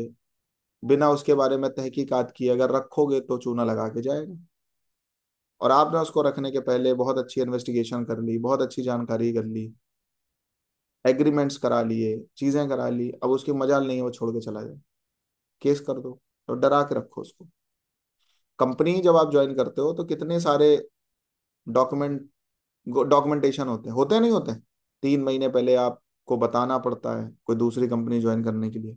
बिना उसके बारे में तहकीकात किए अगर रखोगे तो चूना लगा के जाएगा और आपने उसको रखने के पहले बहुत अच्छी इन्वेस्टिगेशन कर ली बहुत अच्छी जानकारी कर ली एग्रीमेंट्स करा लिए चीज़ें करा ली अब उसकी मजाल नहीं है वो छोड़ के चला जाए केस कर दो और तो डरा के रखो उसको कंपनी जब आप ज्वाइन करते हो तो कितने सारे डॉक्यूमेंट डॉक्यूमेंटेशन होते हैं होते नहीं होते तीन महीने पहले आपको बताना पड़ता है कोई दूसरी कंपनी ज्वाइन करने के लिए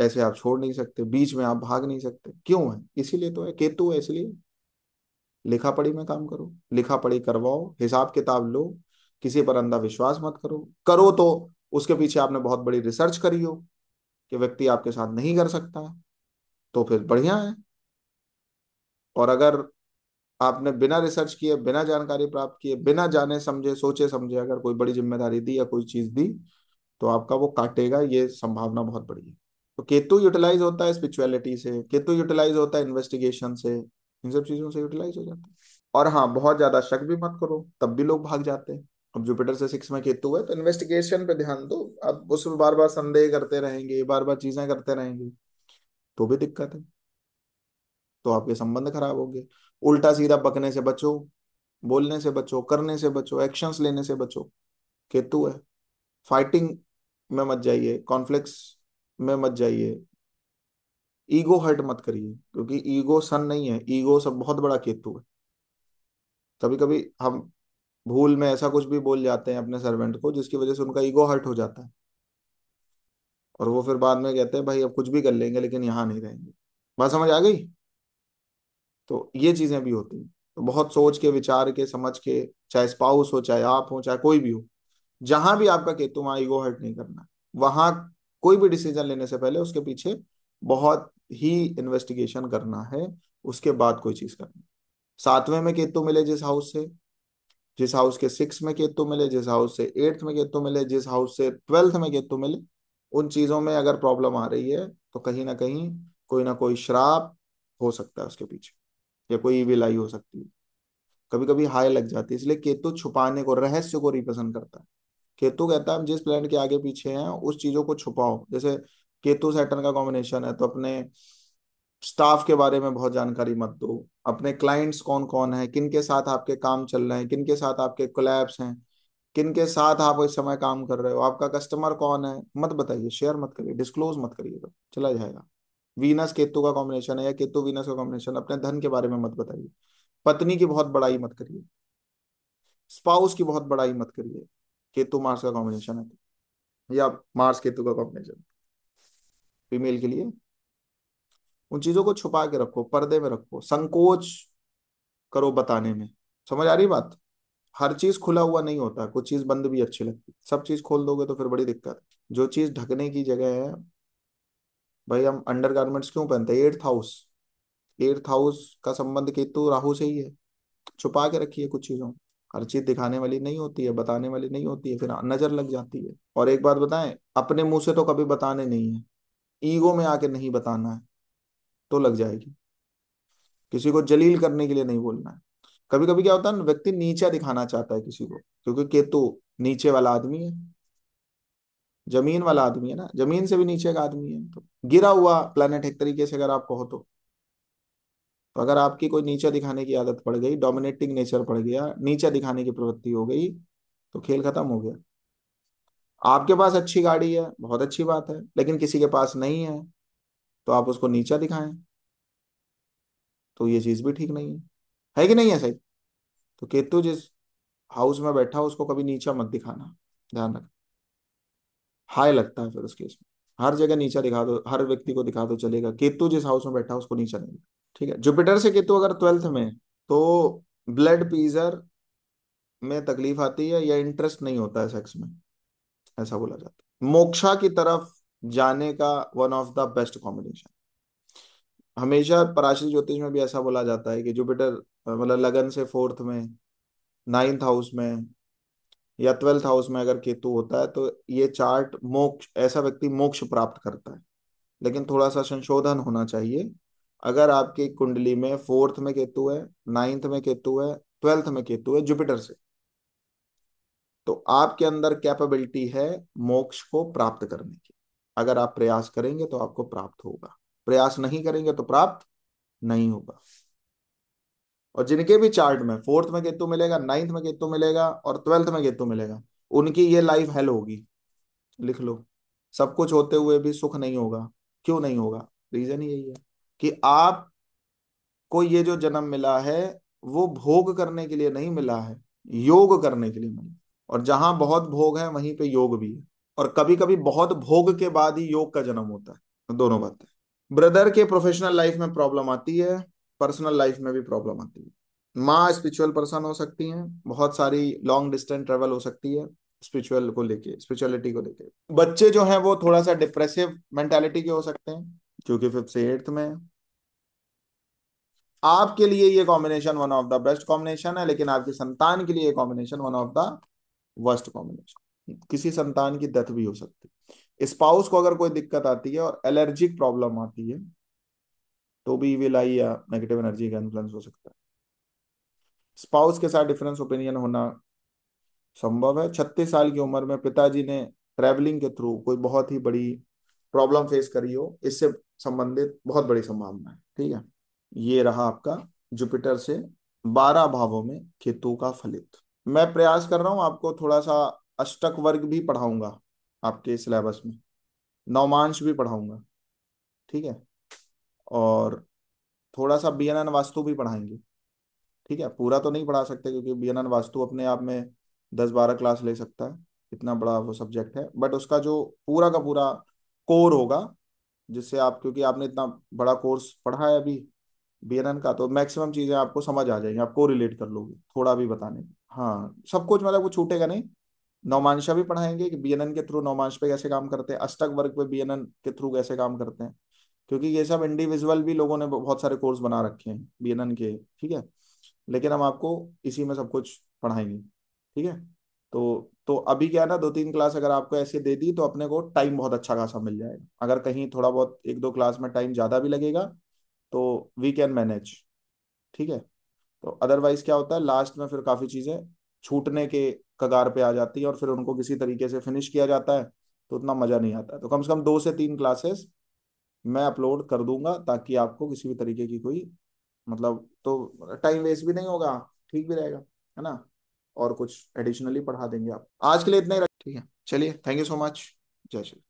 ऐसे आप छोड़ नहीं सकते बीच में आप भाग नहीं सकते क्यों है इसीलिए तो है केतु है इसलिए लिखा पढ़ी में काम करो लिखा पढ़ी करवाओ हिसाब किताब लो किसी पर अंधा विश्वास मत करो करो तो उसके पीछे आपने बहुत बड़ी रिसर्च करी हो कि व्यक्ति आपके साथ नहीं कर सकता तो फिर बढ़िया है और अगर आपने बिना रिसर्च किए बिना जानकारी प्राप्त किए बिना जाने समझे सोचे समझे अगर कोई बड़ी जिम्मेदारी दी या कोई चीज दी तो आपका वो काटेगा ये संभावना बहुत बड़ी है तो केतु यूटिलाइज होता है स्पिरिचुअलिटी से केतु यूटिलाइज होता है इन्वेस्टिगेशन से इन सब चीजों से यूटिलाइज हो जाता है और हाँ बहुत ज्यादा शक भी मत करो तब भी लोग भाग जाते हैं अब जुपिटर से सिक्स में केतु है तो इन्वेस्टिगेशन पे ध्यान दो अब उसमें बार बार संदेह करते रहेंगे बार बार चीजें करते रहेंगे तो भी दिक्कत है तो आपके संबंध खराब होंगे उल्टा सीधा पकने से बचो बोलने से बचो करने से बचो एक्शंस लेने से बचो केतु है फाइटिंग में मत जाइए कॉन्फ्लिक्ट में मत जाइए ईगो हर्ट मत करिए क्योंकि ईगो सन नहीं है ईगो सब बहुत बड़ा केतु है कभी कभी हम भूल में ऐसा कुछ भी बोल जाते हैं अपने सर्वेंट को जिसकी वजह से उनका ईगो हर्ट हो जाता है और वो फिर बाद में कहते हैं भाई अब कुछ भी कर लेंगे लेकिन यहाँ नहीं रहेंगे बात समझ आ गई तो ये चीजें भी होती हैं तो बहुत सोच के विचार के समझ के चाहे स्पाउस हो चाहे आप हो चाहे कोई भी हो जहां भी आपका केतु वहां ईगो हर्ट नहीं करना वहां कोई भी डिसीजन लेने से पहले उसके पीछे बहुत ही इन्वेस्टिगेशन करना है उसके बाद कोई चीज करनी सातवें में केतु मिले जिस हाउस से जिस हाउस के सिक्स में केतु मिले जिस हाउस से एट्थ में केतु मिले जिस हाउस से ट्वेल्थ में केतु मिले उन चीजों में अगर प्रॉब्लम आ रही है तो कहीं ना कहीं कोई ना कोई श्राप हो सकता है उसके पीछे या कोई इविल हो सकती है कभी कभी हाय लग जाती है इसलिए केतु छुपाने को रहस्य को रिप्रेजेंट करता है केतु कहता है हम जिस प्लेनेट के आगे पीछे हैं उस चीजों को छुपाओ जैसे केतु सैटन का कॉम्बिनेशन है तो अपने स्टाफ के बारे में बहुत जानकारी मत दो अपने क्लाइंट्स कौन कौन है किन के साथ आपके काम चल रहे हैं किन के साथ आपके क्लैब्स हैं किन के साथ आप इस समय काम कर रहे हो आपका कस्टमर कौन है मत बताइए शेयर मत करिए डिस्क्लोज मत करिएगा तो चला जाएगा वीनस केतु का कॉम्बिनेशन है या केतु वीनस का कॉम्बिनेशन अपने धन के बारे में मत बताइए पत्नी की बहुत बड़ाई मत करिए स्पाउस की बहुत बड़ाई मत करिए केतु मार्स का कॉम्बिनेशन है या मार्स केतु का कॉम्बिनेशन फीमेल के लिए उन चीजों को छुपा के रखो पर्दे में रखो संकोच करो बताने में समझ आ रही बात हर चीज खुला हुआ नहीं होता कुछ चीज बंद भी अच्छी लगती सब चीज खोल दोगे तो फिर बड़ी दिक्कत जो चीज ढकने की जगह है भाई हम अंडर गार्मेंट्स क्यों पहनते हैं एट्थ हाउस एट्थ हाउस का संबंध केतु राहु से ही है छुपा के रखिए कुछ चीजों हर चीज दिखाने वाली नहीं होती है बताने वाली नहीं होती है फिर नजर लग जाती है और एक बात बताएं अपने मुंह से तो कभी बताने नहीं है ईगो में आके नहीं बताना है तो लग जाएगी किसी को जलील करने के लिए नहीं बोलना है कभी कभी क्या होता है व्यक्ति नीचे दिखाना चाहता है किसी को क्योंकि केतु नीचे वाला आदमी है जमीन वाला आदमी है ना जमीन से भी नीचे का आदमी है तो गिरा हुआ प्लेनेट एक तरीके से अगर आप कहो तो तो अगर आपकी कोई नीचा दिखाने की आदत पड़ गई डोमिनेटिंग नेचर पड़ गया नीचा दिखाने की प्रवृत्ति हो गई तो खेल खत्म हो गया आपके पास अच्छी गाड़ी है बहुत अच्छी बात है लेकिन किसी के पास नहीं है तो आप उसको नीचा दिखाएं तो ये चीज भी ठीक नहीं है है कि नहीं है सही तो केतु जिस हाउस में बैठा हो उसको कभी नीचा मत दिखाना ध्यान रख हाई लगता है फिर उस केस में हर जगह नीचा दिखा दो हर व्यक्ति को दिखा दो चलेगा केतु जिस हाउस में बैठा उसको नीचा नहीं दिखा ठीक है जुपिटर से केतु अगर ट्वेल्थ में तो ब्लड पीजर में तकलीफ आती है या इंटरेस्ट नहीं होता है सेक्स में ऐसा बोला जाता है मोक्षा की तरफ जाने का one of the best combination हमेशा पराशरी ज्योतिष में भी ऐसा बोला जाता है कि जुपिटर मतलब लगन से फोर्थ में नाइन्थ हाउस में या ट्वेल्थ हाउस में अगर केतु होता है तो ये चार्ट मोक्ष ऐसा व्यक्ति मोक्ष प्राप्त करता है लेकिन थोड़ा सा संशोधन होना चाहिए अगर आपकी कुंडली में फोर्थ में केतु है नाइन्थ में केतु है ट्वेल्थ में केतु है जुपिटर से तो आपके अंदर कैपेबिलिटी है मोक्ष को प्राप्त करने की अगर आप प्रयास करेंगे तो आपको प्राप्त होगा प्रयास नहीं करेंगे तो प्राप्त नहीं होगा और जिनके भी चार्ट में फोर्थ में केतु मिलेगा नाइन्थ में केतु मिलेगा और ट्वेल्थ में केतु मिलेगा उनकी ये लाइफ हेल होगी लिख लो सब कुछ होते हुए भी सुख नहीं होगा क्यों नहीं होगा रीजन यही है कि आप को ये जो जन्म मिला है वो भोग करने के लिए नहीं मिला है योग करने के लिए मिला और जहां बहुत भोग है वहीं पे योग भी है और कभी कभी बहुत भोग के बाद ही योग का जन्म होता है दोनों बातें ब्रदर के प्रोफेशनल लाइफ में प्रॉब्लम आती है पर्सनल लाइफ में भी प्रॉब्लम आती है माँ स्पिरिचुअल पर्सन हो सकती हैं बहुत सारी लॉन्ग डिस्टेंस ट्रेवल हो सकती है स्पिरिचुअल को लेके स्पिरिचुअलिटी को लेके बच्चे जो हैं वो थोड़ा सा डिप्रेसिव मेंटेलिटी के हो सकते हैं क्योंकि फिफ्थ से एट्थ में आपके लिए ये combination one of the best combination है लेकिन आपके संतान के लिए combination one of the worst combination किसी संतान की डेथ भी हो सकती है स्पाउस को अगर कोई दिक्कत आती है और एलर्जिक प्रॉब्लम आती है तो भी विल आई या नेगेटिव एनर्जी का इन्फ्लुएंस हो सकता है स्पाउस के साथ डिफरेंस ओपिनियन होना संभव है छत्तीस साल की उम्र में पिताजी ने ट्रेवलिंग के थ्रू कोई बहुत ही बड़ी प्रॉब्लम फेस करी हो इससे संबंधित बहुत बड़ी संभावना है ठीक है ये रहा आपका जुपिटर से बारह भावों में केतु का फलित मैं प्रयास कर रहा हूं आपको थोड़ा सा अष्टक वर्ग भी पढ़ाऊंगा आपके सिलेबस में नवमांश भी पढ़ाऊंगा ठीक है और थोड़ा सा बी वास्तु भी पढ़ाएंगे ठीक है पूरा तो नहीं पढ़ा सकते क्योंकि बी वास्तु अपने आप में दस बारह क्लास ले सकता है इतना बड़ा वो सब्जेक्ट है बट उसका जो पूरा का पूरा कोर होगा जिससे आप क्योंकि आपने इतना बड़ा कोर्स पढ़ा है अभी बीएनएन का तो मैक्सिमम चीजें आपको समझ आ जाएंगी आपको रिलेट कर लोगे थोड़ा भी बताने हाँ सब कुछ मतलब वो छूटेगा नहीं नौमांशा भी पढ़ाएंगे कि बीएनएन के थ्रू नौमांश पे कैसे काम करते हैं अष्टक वर्ग पे बीएनएन के थ्रू कैसे काम करते हैं क्योंकि ये सब इंडिविजुअल भी लोगों ने बहुत सारे कोर्स बना रखे हैं बीएनएन के ठीक है लेकिन हम आपको इसी में सब कुछ पढ़ाएंगे ठीक है तो तो अभी क्या ना दो तीन क्लास अगर आपको ऐसे दे दी तो अपने को टाइम बहुत अच्छा खासा मिल जाएगा अगर कहीं थोड़ा बहुत एक दो क्लास में टाइम ज्यादा भी लगेगा तो वी कैन मैनेज ठीक है तो अदरवाइज क्या होता है लास्ट में फिर काफी चीजें छूटने के कगार पे आ जाती है और फिर उनको किसी तरीके से फिनिश किया जाता है तो उतना मजा नहीं आता तो कम से कम दो से तीन क्लासेस मैं अपलोड कर दूंगा ताकि आपको किसी भी तरीके की कोई मतलब तो टाइम वेस्ट भी नहीं होगा ठीक भी रहेगा है ना और कुछ एडिशनली पढ़ा देंगे आप आज के लिए इतना ही ठीक है चलिए थैंक यू सो मच जय श्री